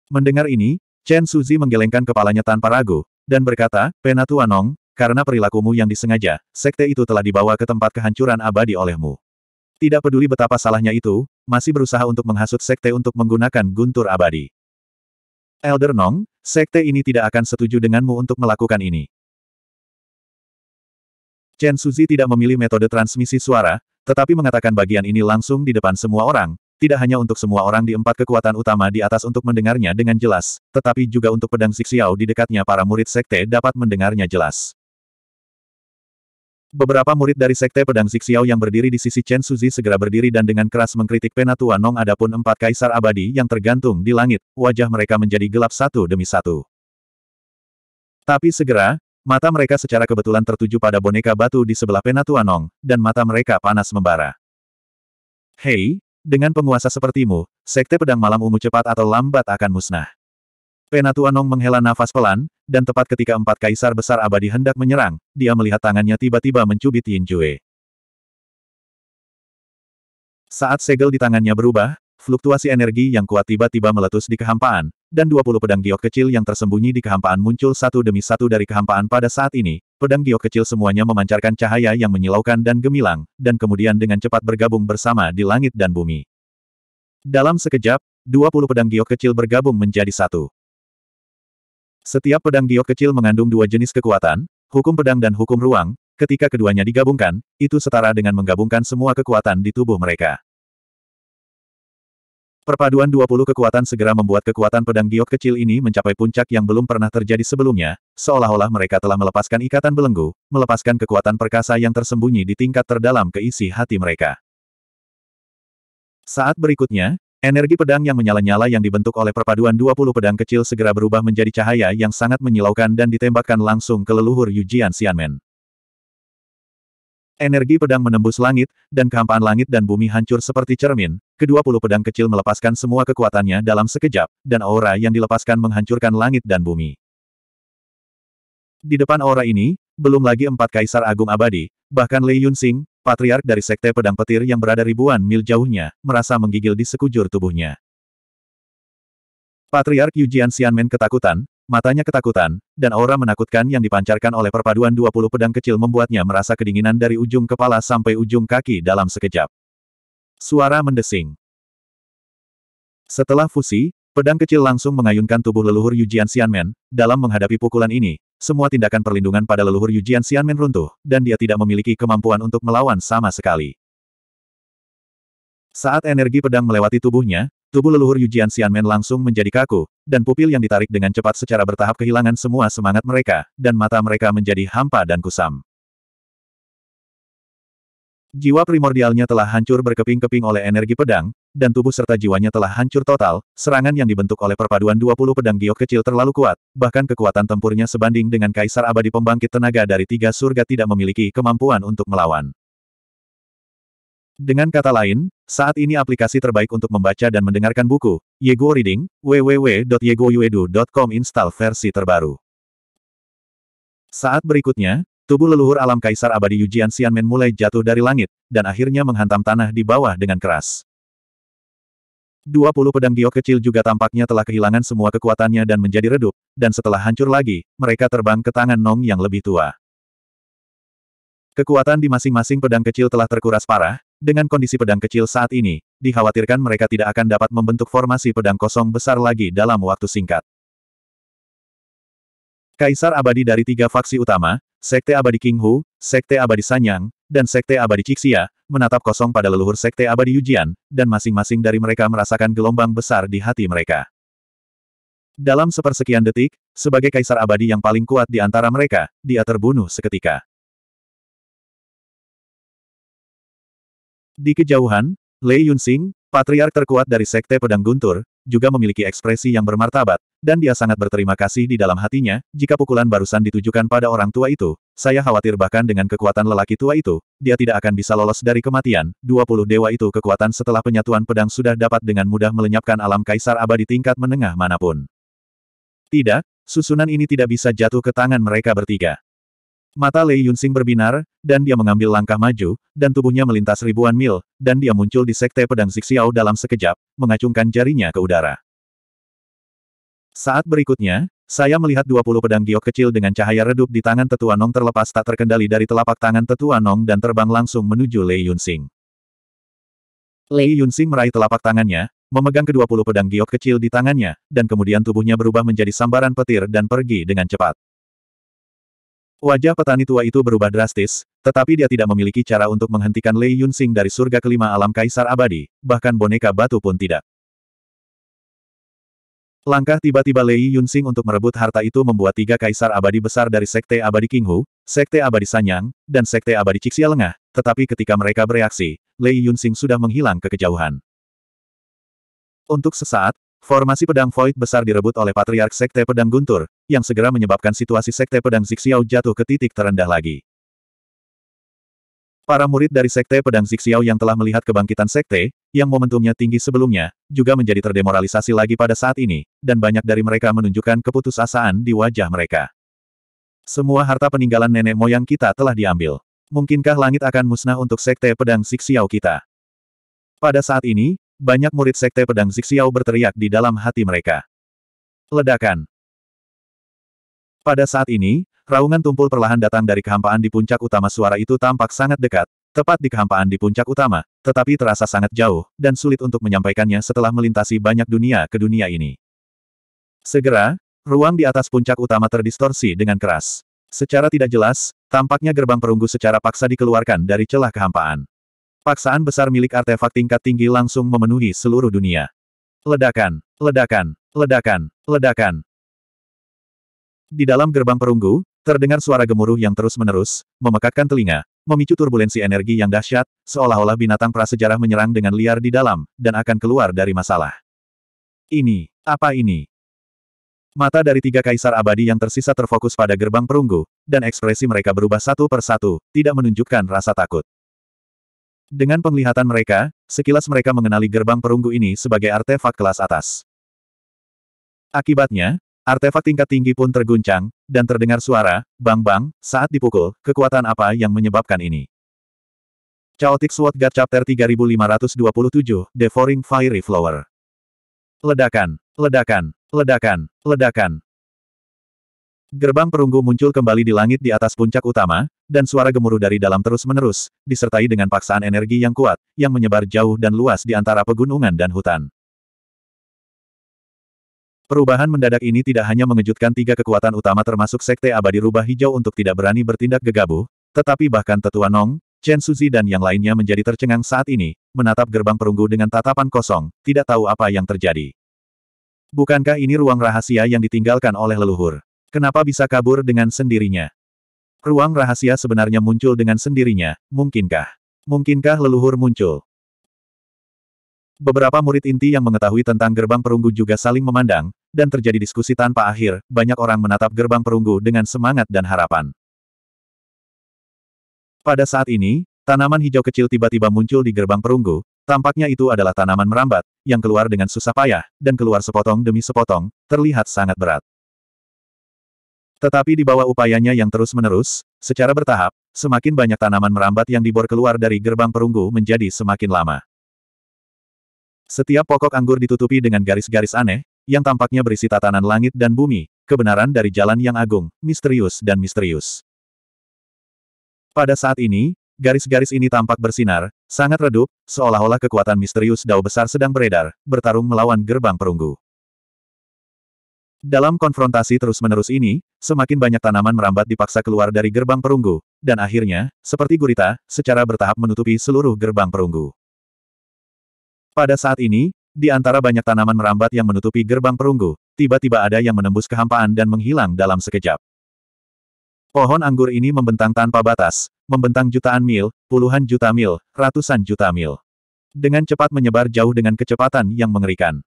Mendengar ini, Chen Suzi menggelengkan kepalanya tanpa ragu, dan berkata, Penatu Anong, karena perilakumu yang disengaja, sekte itu telah dibawa ke tempat kehancuran abadi olehmu. Tidak peduli betapa salahnya itu, masih berusaha untuk menghasut sekte untuk menggunakan guntur abadi. Elder Nong, sekte ini tidak akan setuju denganmu untuk melakukan ini. Chen Suzi tidak memilih metode transmisi suara, tetapi mengatakan bagian ini langsung di depan semua orang, tidak hanya untuk semua orang di empat kekuatan utama di atas untuk mendengarnya dengan jelas, tetapi juga untuk pedang Sixiao di dekatnya para murid sekte dapat mendengarnya jelas. Beberapa murid dari sekte pedang Sixiao yang berdiri di sisi Chen Suzi segera berdiri dan dengan keras mengkritik Penatua Nong adapun empat kaisar abadi yang tergantung di langit, wajah mereka menjadi gelap satu demi satu. Tapi segera, Mata mereka secara kebetulan tertuju pada boneka batu di sebelah Penatua Nong, dan mata mereka panas membara. Hei, dengan penguasa sepertimu, Sekte Pedang Malam Ungu cepat atau lambat akan musnah. Penatua Nong menghela nafas pelan, dan tepat ketika empat kaisar besar abadi hendak menyerang, dia melihat tangannya tiba-tiba mencubit Yin Jue. Saat segel di tangannya berubah, fluktuasi energi yang kuat tiba-tiba meletus di kehampaan, dan 20 pedang giok kecil yang tersembunyi di kehampaan muncul satu demi satu dari kehampaan pada saat ini, pedang giok kecil semuanya memancarkan cahaya yang menyilaukan dan gemilang, dan kemudian dengan cepat bergabung bersama di langit dan bumi. Dalam sekejap, 20 pedang giok kecil bergabung menjadi satu. Setiap pedang giok kecil mengandung dua jenis kekuatan, hukum pedang dan hukum ruang, ketika keduanya digabungkan, itu setara dengan menggabungkan semua kekuatan di tubuh mereka. Perpaduan 20 kekuatan segera membuat kekuatan pedang giok kecil ini mencapai puncak yang belum pernah terjadi sebelumnya, seolah-olah mereka telah melepaskan ikatan belenggu, melepaskan kekuatan perkasa yang tersembunyi di tingkat terdalam keisi hati mereka. Saat berikutnya, energi pedang yang menyala-nyala yang dibentuk oleh perpaduan 20 pedang kecil segera berubah menjadi cahaya yang sangat menyilaukan dan ditembakkan langsung ke leluhur Yujian Xianmen. Energi pedang menembus langit, dan kehampaan langit dan bumi hancur seperti cermin. Kedua puluh pedang kecil melepaskan semua kekuatannya dalam sekejap, dan aura yang dilepaskan menghancurkan langit dan bumi. Di depan aura ini, belum lagi empat kaisar agung abadi, bahkan Lei Yunxing, patriark dari sekte pedang petir yang berada ribuan mil jauhnya, merasa menggigil di sekujur tubuhnya. Patriark Yu Yujian Xianmen ketakutan, matanya ketakutan, dan aura menakutkan yang dipancarkan oleh perpaduan 20 pedang kecil membuatnya merasa kedinginan dari ujung kepala sampai ujung kaki dalam sekejap. Suara mendesing. Setelah fusi, pedang kecil langsung mengayunkan tubuh leluhur Yujian Xianmen, dalam menghadapi pukulan ini, semua tindakan perlindungan pada leluhur Yujian Xianmen runtuh, dan dia tidak memiliki kemampuan untuk melawan sama sekali. Saat energi pedang melewati tubuhnya, tubuh leluhur Yujian Xianmen langsung menjadi kaku, dan pupil yang ditarik dengan cepat secara bertahap kehilangan semua semangat mereka, dan mata mereka menjadi hampa dan kusam. Jiwa primordialnya telah hancur berkeping-keping oleh energi pedang, dan tubuh serta jiwanya telah hancur total, serangan yang dibentuk oleh perpaduan 20 pedang giok kecil terlalu kuat, bahkan kekuatan tempurnya sebanding dengan Kaisar Abadi Pembangkit Tenaga dari tiga surga tidak memiliki kemampuan untuk melawan. Dengan kata lain, saat ini aplikasi terbaik untuk membaca dan mendengarkan buku, Yego Reading, www.yeguoyuedu.com install versi terbaru. Saat berikutnya, tubuh leluhur alam kaisar abadi Yujian Xianmen mulai jatuh dari langit, dan akhirnya menghantam tanah di bawah dengan keras. Dua pedang giok kecil juga tampaknya telah kehilangan semua kekuatannya dan menjadi redup, dan setelah hancur lagi, mereka terbang ke tangan Nong yang lebih tua. Kekuatan di masing-masing pedang kecil telah terkuras parah, dengan kondisi pedang kecil saat ini, dikhawatirkan mereka tidak akan dapat membentuk formasi pedang kosong besar lagi dalam waktu singkat. Kaisar abadi dari tiga faksi utama, Sekte Abadi Kinghu, Sekte Abadi Sanyang, dan Sekte Abadi Cixia, menatap kosong pada leluhur Sekte Abadi Yujian, dan masing-masing dari mereka merasakan gelombang besar di hati mereka. Dalam sepersekian detik, sebagai kaisar abadi yang paling kuat di antara mereka, dia terbunuh seketika. Di kejauhan, Lei Yunxing, patriark terkuat dari Sekte Pedang Guntur, juga memiliki ekspresi yang bermartabat, dan dia sangat berterima kasih di dalam hatinya, jika pukulan barusan ditujukan pada orang tua itu, saya khawatir bahkan dengan kekuatan lelaki tua itu, dia tidak akan bisa lolos dari kematian, 20 dewa itu kekuatan setelah penyatuan pedang sudah dapat dengan mudah melenyapkan alam kaisar abadi tingkat menengah manapun. Tidak, susunan ini tidak bisa jatuh ke tangan mereka bertiga. Mata Lei Yunxing berbinar, dan dia mengambil langkah maju, dan tubuhnya melintas ribuan mil, dan dia muncul di sekte pedang Zixiao dalam sekejap, mengacungkan jarinya ke udara. Saat berikutnya, saya melihat 20 pedang giok kecil dengan cahaya redup di tangan tetua Nong terlepas tak terkendali dari telapak tangan tetua Nong dan terbang langsung menuju Lei Yunxing. Lei Yunxing meraih telapak tangannya, memegang kedua puluh pedang giok kecil di tangannya, dan kemudian tubuhnya berubah menjadi sambaran petir dan pergi dengan cepat. Wajah petani tua itu berubah drastis, tetapi dia tidak memiliki cara untuk menghentikan Lei Yunxing dari surga kelima alam kaisar abadi, bahkan boneka batu pun tidak. Langkah tiba-tiba Lei Yunxing untuk merebut harta itu membuat tiga kaisar abadi besar dari Sekte Abadi Kinghu, Sekte Abadi Sanyang, dan Sekte Abadi Cixia lengah, tetapi ketika mereka bereaksi, Lei Yunxing sudah menghilang ke kejauhan. Untuk sesaat, Formasi pedang void besar direbut oleh Patriark Sekte Pedang Guntur, yang segera menyebabkan situasi Sekte Pedang Zixiao jatuh ke titik terendah lagi. Para murid dari Sekte Pedang Zixiao yang telah melihat kebangkitan Sekte, yang momentumnya tinggi sebelumnya, juga menjadi terdemoralisasi lagi pada saat ini, dan banyak dari mereka menunjukkan keputusasaan di wajah mereka. Semua harta peninggalan nenek moyang kita telah diambil. Mungkinkah langit akan musnah untuk Sekte Pedang Zixiao kita? Pada saat ini, banyak murid Sekte Pedang Zixiao berteriak di dalam hati mereka. Ledakan. Pada saat ini, raungan tumpul perlahan datang dari kehampaan di puncak utama suara itu tampak sangat dekat, tepat di kehampaan di puncak utama, tetapi terasa sangat jauh, dan sulit untuk menyampaikannya setelah melintasi banyak dunia ke dunia ini. Segera, ruang di atas puncak utama terdistorsi dengan keras. Secara tidak jelas, tampaknya gerbang perunggu secara paksa dikeluarkan dari celah kehampaan. Paksaan besar milik artefak tingkat tinggi langsung memenuhi seluruh dunia. Ledakan, ledakan, ledakan, ledakan, di dalam gerbang perunggu, terdengar suara gemuruh yang terus-menerus, memekakkan telinga, memicu turbulensi energi yang dahsyat, seolah-olah binatang prasejarah menyerang dengan liar di dalam, dan akan keluar dari masalah. Ini, apa ini? Mata dari tiga kaisar abadi yang tersisa terfokus pada gerbang perunggu, dan ekspresi mereka berubah satu persatu, tidak menunjukkan rasa takut. Dengan penglihatan mereka, sekilas mereka mengenali gerbang perunggu ini sebagai artefak kelas atas. Akibatnya, Artefak tingkat tinggi pun terguncang, dan terdengar suara, bang-bang, saat dipukul, kekuatan apa yang menyebabkan ini. Chaotic Sword God Chapter 3527, Devouring Fiery Flower. Ledakan, ledakan, ledakan, ledakan. Gerbang perunggu muncul kembali di langit di atas puncak utama, dan suara gemuruh dari dalam terus-menerus, disertai dengan paksaan energi yang kuat, yang menyebar jauh dan luas di antara pegunungan dan hutan. Perubahan mendadak ini tidak hanya mengejutkan tiga kekuatan utama termasuk Sekte Abadi Rubah Hijau untuk tidak berani bertindak gegabah, tetapi bahkan Tetua Nong, Chen Suzi dan yang lainnya menjadi tercengang saat ini, menatap gerbang perunggu dengan tatapan kosong, tidak tahu apa yang terjadi. Bukankah ini ruang rahasia yang ditinggalkan oleh leluhur? Kenapa bisa kabur dengan sendirinya? Ruang rahasia sebenarnya muncul dengan sendirinya, mungkinkah? Mungkinkah leluhur muncul? Beberapa murid inti yang mengetahui tentang gerbang perunggu juga saling memandang, dan terjadi diskusi tanpa akhir, banyak orang menatap gerbang perunggu dengan semangat dan harapan. Pada saat ini, tanaman hijau kecil tiba-tiba muncul di gerbang perunggu, tampaknya itu adalah tanaman merambat, yang keluar dengan susah payah, dan keluar sepotong demi sepotong, terlihat sangat berat. Tetapi di bawah upayanya yang terus-menerus, secara bertahap, semakin banyak tanaman merambat yang dibor keluar dari gerbang perunggu menjadi semakin lama. Setiap pokok anggur ditutupi dengan garis-garis aneh, yang tampaknya berisi tatanan langit dan bumi, kebenaran dari jalan yang agung, misterius dan misterius. Pada saat ini, garis-garis ini tampak bersinar, sangat redup, seolah-olah kekuatan misterius dao besar sedang beredar, bertarung melawan gerbang perunggu. Dalam konfrontasi terus-menerus ini, semakin banyak tanaman merambat dipaksa keluar dari gerbang perunggu, dan akhirnya, seperti gurita, secara bertahap menutupi seluruh gerbang perunggu. Pada saat ini, di antara banyak tanaman merambat yang menutupi gerbang perunggu, tiba-tiba ada yang menembus kehampaan dan menghilang dalam sekejap. Pohon anggur ini membentang tanpa batas, membentang jutaan mil, puluhan juta mil, ratusan juta mil. Dengan cepat menyebar jauh dengan kecepatan yang mengerikan.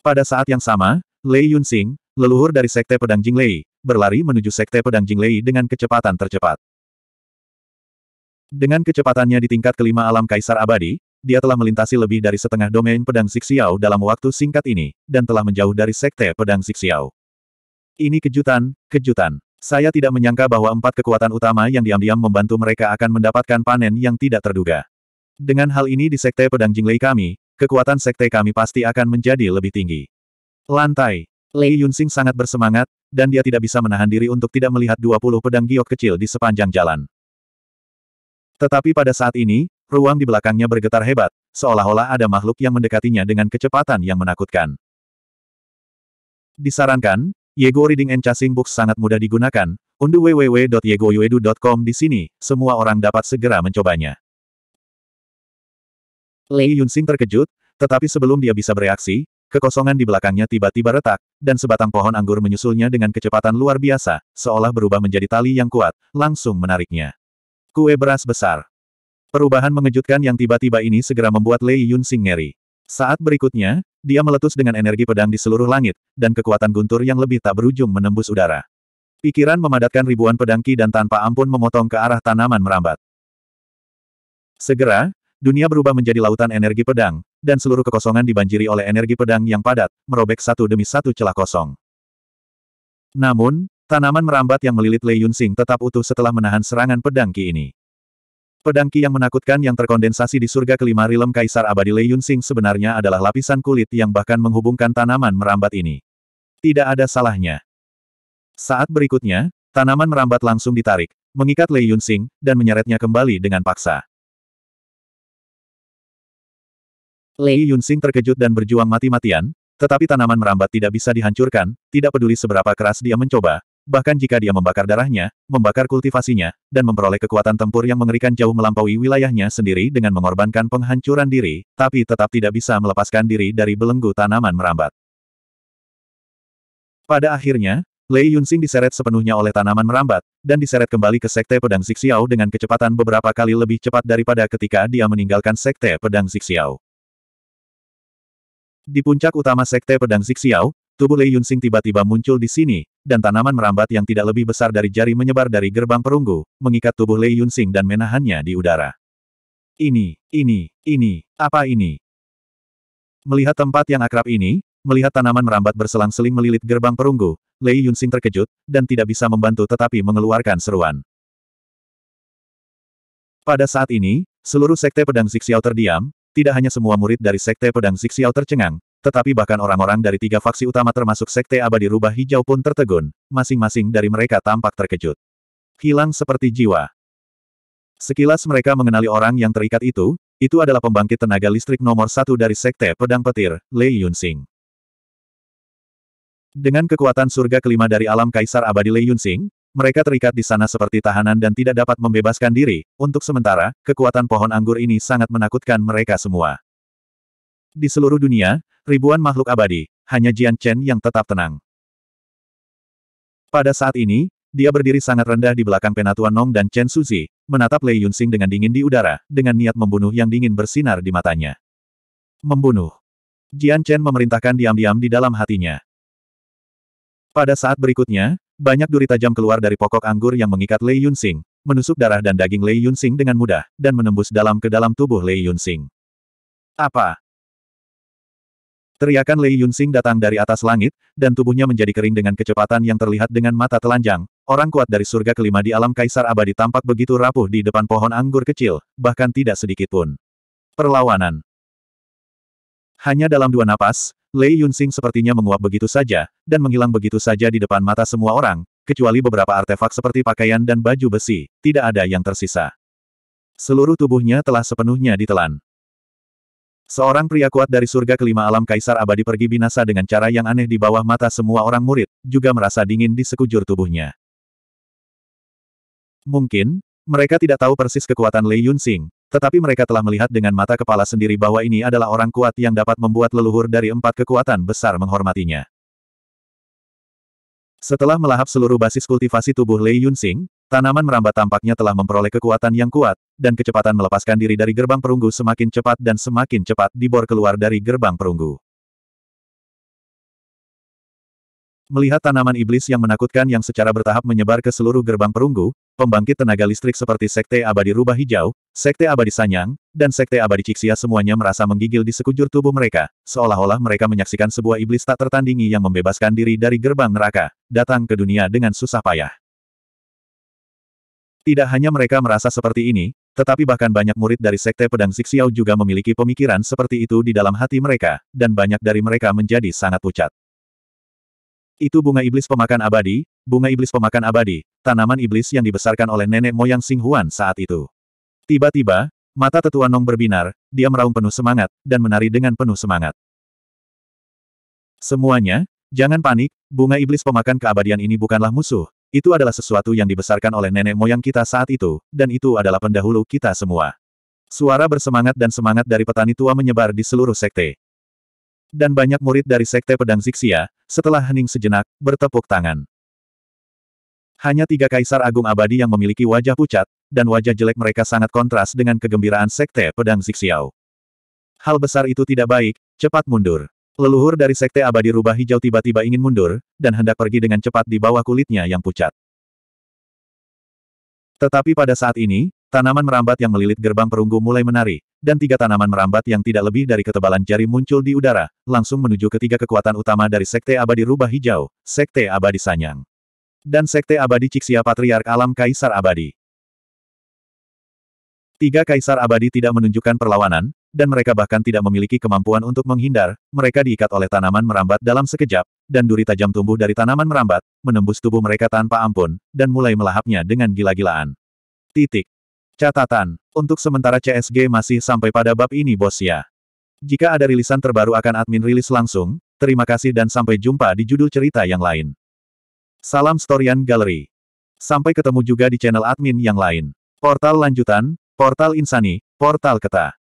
Pada saat yang sama, Lei Yunxing, leluhur dari Sekte Pedang Jinglei, berlari menuju Sekte Pedang Jinglei dengan kecepatan tercepat. Dengan kecepatannya di tingkat kelima alam Kaisar Abadi, dia telah melintasi lebih dari setengah domain pedang Zixiao dalam waktu singkat ini, dan telah menjauh dari sekte pedang Zixiao. Ini kejutan, kejutan. Saya tidak menyangka bahwa empat kekuatan utama yang diam-diam membantu mereka akan mendapatkan panen yang tidak terduga. Dengan hal ini di sekte pedang Jinglei kami, kekuatan sekte kami pasti akan menjadi lebih tinggi. Lantai. Lei Yunxing sangat bersemangat, dan dia tidak bisa menahan diri untuk tidak melihat 20 pedang giok kecil di sepanjang jalan. Tetapi pada saat ini, Ruang di belakangnya bergetar hebat, seolah-olah ada makhluk yang mendekatinya dengan kecepatan yang menakutkan. Disarankan, Yego Reading and Chasing Books sangat mudah digunakan, unduh www.yegoyuedu.com di sini, semua orang dapat segera mencobanya. Lei yunxing terkejut, tetapi sebelum dia bisa bereaksi, Kekosongan di belakangnya tiba-tiba retak, dan sebatang pohon anggur menyusulnya dengan kecepatan luar biasa, seolah berubah menjadi tali yang kuat, langsung menariknya. Kue beras besar. Perubahan mengejutkan yang tiba-tiba ini segera membuat Lei Yun Sing ngeri. Saat berikutnya, dia meletus dengan energi pedang di seluruh langit, dan kekuatan guntur yang lebih tak berujung menembus udara. Pikiran memadatkan ribuan pedangki dan tanpa ampun memotong ke arah tanaman merambat. Segera, dunia berubah menjadi lautan energi pedang, dan seluruh kekosongan dibanjiri oleh energi pedang yang padat, merobek satu demi satu celah kosong. Namun, tanaman merambat yang melilit Lei Yunsing tetap utuh setelah menahan serangan pedangki ini. Pedang Ki yang menakutkan yang terkondensasi di surga kelima rilem Kaisar Abadi Lei Yunxing sebenarnya adalah lapisan kulit yang bahkan menghubungkan tanaman merambat ini. Tidak ada salahnya. Saat berikutnya, tanaman merambat langsung ditarik, mengikat Lei Yunxing, dan menyeretnya kembali dengan paksa. Lei Yunxing terkejut dan berjuang mati-matian, tetapi tanaman merambat tidak bisa dihancurkan, tidak peduli seberapa keras dia mencoba, bahkan jika dia membakar darahnya, membakar kultivasinya, dan memperoleh kekuatan tempur yang mengerikan jauh melampaui wilayahnya sendiri dengan mengorbankan penghancuran diri, tapi tetap tidak bisa melepaskan diri dari belenggu tanaman merambat. Pada akhirnya, Lei Yunxing diseret sepenuhnya oleh tanaman merambat, dan diseret kembali ke Sekte Pedang Zixiao dengan kecepatan beberapa kali lebih cepat daripada ketika dia meninggalkan Sekte Pedang Zixiao. Di puncak utama Sekte Pedang Zixiao, Tubuh Lei Yunxing tiba-tiba muncul di sini, dan tanaman merambat yang tidak lebih besar dari jari menyebar dari gerbang perunggu, mengikat tubuh Lei Yunxing dan menahannya di udara. Ini, ini, ini, apa ini? Melihat tempat yang akrab ini, melihat tanaman merambat berselang-seling melilit gerbang perunggu, Lei Yunxing terkejut, dan tidak bisa membantu tetapi mengeluarkan seruan. Pada saat ini, seluruh sekte pedang Zixiao terdiam, tidak hanya semua murid dari sekte pedang Zixiao tercengang, tetapi bahkan orang-orang dari tiga faksi utama termasuk Sekte Abadi Rubah Hijau pun tertegun, masing-masing dari mereka tampak terkejut. Hilang seperti jiwa. Sekilas mereka mengenali orang yang terikat itu, itu adalah pembangkit tenaga listrik nomor satu dari Sekte Pedang Petir, Lei Yunxing. Dengan kekuatan surga kelima dari alam Kaisar Abadi Lei Yunxing, mereka terikat di sana seperti tahanan dan tidak dapat membebaskan diri. Untuk sementara, kekuatan pohon anggur ini sangat menakutkan mereka semua. Di seluruh dunia, Ribuan makhluk abadi, hanya Jian Chen yang tetap tenang. Pada saat ini, dia berdiri sangat rendah di belakang Penatuan Nong dan Chen Suzi, menatap Lei Yunxing dengan dingin di udara, dengan niat membunuh yang dingin bersinar di matanya. Membunuh. Jian Chen memerintahkan diam-diam di dalam hatinya. Pada saat berikutnya, banyak duri tajam keluar dari pokok anggur yang mengikat Lei Yunxing, menusuk darah dan daging Lei Yunxing dengan mudah, dan menembus dalam ke dalam tubuh Lei Yunxing. Apa? Teriakan Lei Yunxing datang dari atas langit, dan tubuhnya menjadi kering dengan kecepatan yang terlihat dengan mata telanjang. Orang kuat dari surga kelima di alam kaisar abadi tampak begitu rapuh di depan pohon anggur kecil, bahkan tidak sedikit pun. Perlawanan Hanya dalam dua napas, Lei Yunxing sepertinya menguap begitu saja, dan menghilang begitu saja di depan mata semua orang, kecuali beberapa artefak seperti pakaian dan baju besi, tidak ada yang tersisa. Seluruh tubuhnya telah sepenuhnya ditelan. Seorang pria kuat dari surga kelima alam kaisar abadi pergi binasa dengan cara yang aneh di bawah mata semua orang murid, juga merasa dingin di sekujur tubuhnya. Mungkin, mereka tidak tahu persis kekuatan Lei Yunxing, tetapi mereka telah melihat dengan mata kepala sendiri bahwa ini adalah orang kuat yang dapat membuat leluhur dari empat kekuatan besar menghormatinya. Setelah melahap seluruh basis kultivasi tubuh Lei Yunxing, Tanaman merambat tampaknya telah memperoleh kekuatan yang kuat, dan kecepatan melepaskan diri dari gerbang perunggu semakin cepat dan semakin cepat dibor keluar dari gerbang perunggu. Melihat tanaman iblis yang menakutkan yang secara bertahap menyebar ke seluruh gerbang perunggu, pembangkit tenaga listrik seperti Sekte Abadi Rubah Hijau, Sekte Abadi Sanyang, dan Sekte Abadi Ciksia semuanya merasa menggigil di sekujur tubuh mereka, seolah-olah mereka menyaksikan sebuah iblis tak tertandingi yang membebaskan diri dari gerbang neraka, datang ke dunia dengan susah payah. Tidak hanya mereka merasa seperti ini, tetapi bahkan banyak murid dari Sekte Pedang Siksiao juga memiliki pemikiran seperti itu di dalam hati mereka, dan banyak dari mereka menjadi sangat pucat. Itu bunga iblis pemakan abadi, bunga iblis pemakan abadi, tanaman iblis yang dibesarkan oleh nenek moyang Sing Huan saat itu. Tiba-tiba, mata tetua Nong berbinar, dia meraung penuh semangat, dan menari dengan penuh semangat. Semuanya, jangan panik, bunga iblis pemakan keabadian ini bukanlah musuh, itu adalah sesuatu yang dibesarkan oleh nenek moyang kita saat itu, dan itu adalah pendahulu kita semua. Suara bersemangat dan semangat dari petani tua menyebar di seluruh sekte. Dan banyak murid dari sekte pedang Zixia, setelah hening sejenak, bertepuk tangan. Hanya tiga kaisar agung abadi yang memiliki wajah pucat, dan wajah jelek mereka sangat kontras dengan kegembiraan sekte pedang Zixiao. Hal besar itu tidak baik, cepat mundur. Leluhur dari Sekte Abadi Rubah Hijau tiba-tiba ingin mundur, dan hendak pergi dengan cepat di bawah kulitnya yang pucat. Tetapi pada saat ini, tanaman merambat yang melilit gerbang perunggu mulai menari, dan tiga tanaman merambat yang tidak lebih dari ketebalan jari muncul di udara, langsung menuju ketiga kekuatan utama dari Sekte Abadi Rubah Hijau, Sekte Abadi Sanyang, dan Sekte Abadi Ciksia Patriark Alam Kaisar Abadi. Tiga kaisar abadi tidak menunjukkan perlawanan, dan mereka bahkan tidak memiliki kemampuan untuk menghindar, mereka diikat oleh tanaman merambat dalam sekejap, dan duri tajam tumbuh dari tanaman merambat, menembus tubuh mereka tanpa ampun, dan mulai melahapnya dengan gila-gilaan. Titik. Catatan, untuk sementara CSG masih sampai pada bab ini bos ya. Jika ada rilisan terbaru akan admin rilis langsung, terima kasih dan sampai jumpa di judul cerita yang lain. Salam Storian Gallery. Sampai ketemu juga di channel admin yang lain. Portal lanjutan, Portal Insani, Portal Keta.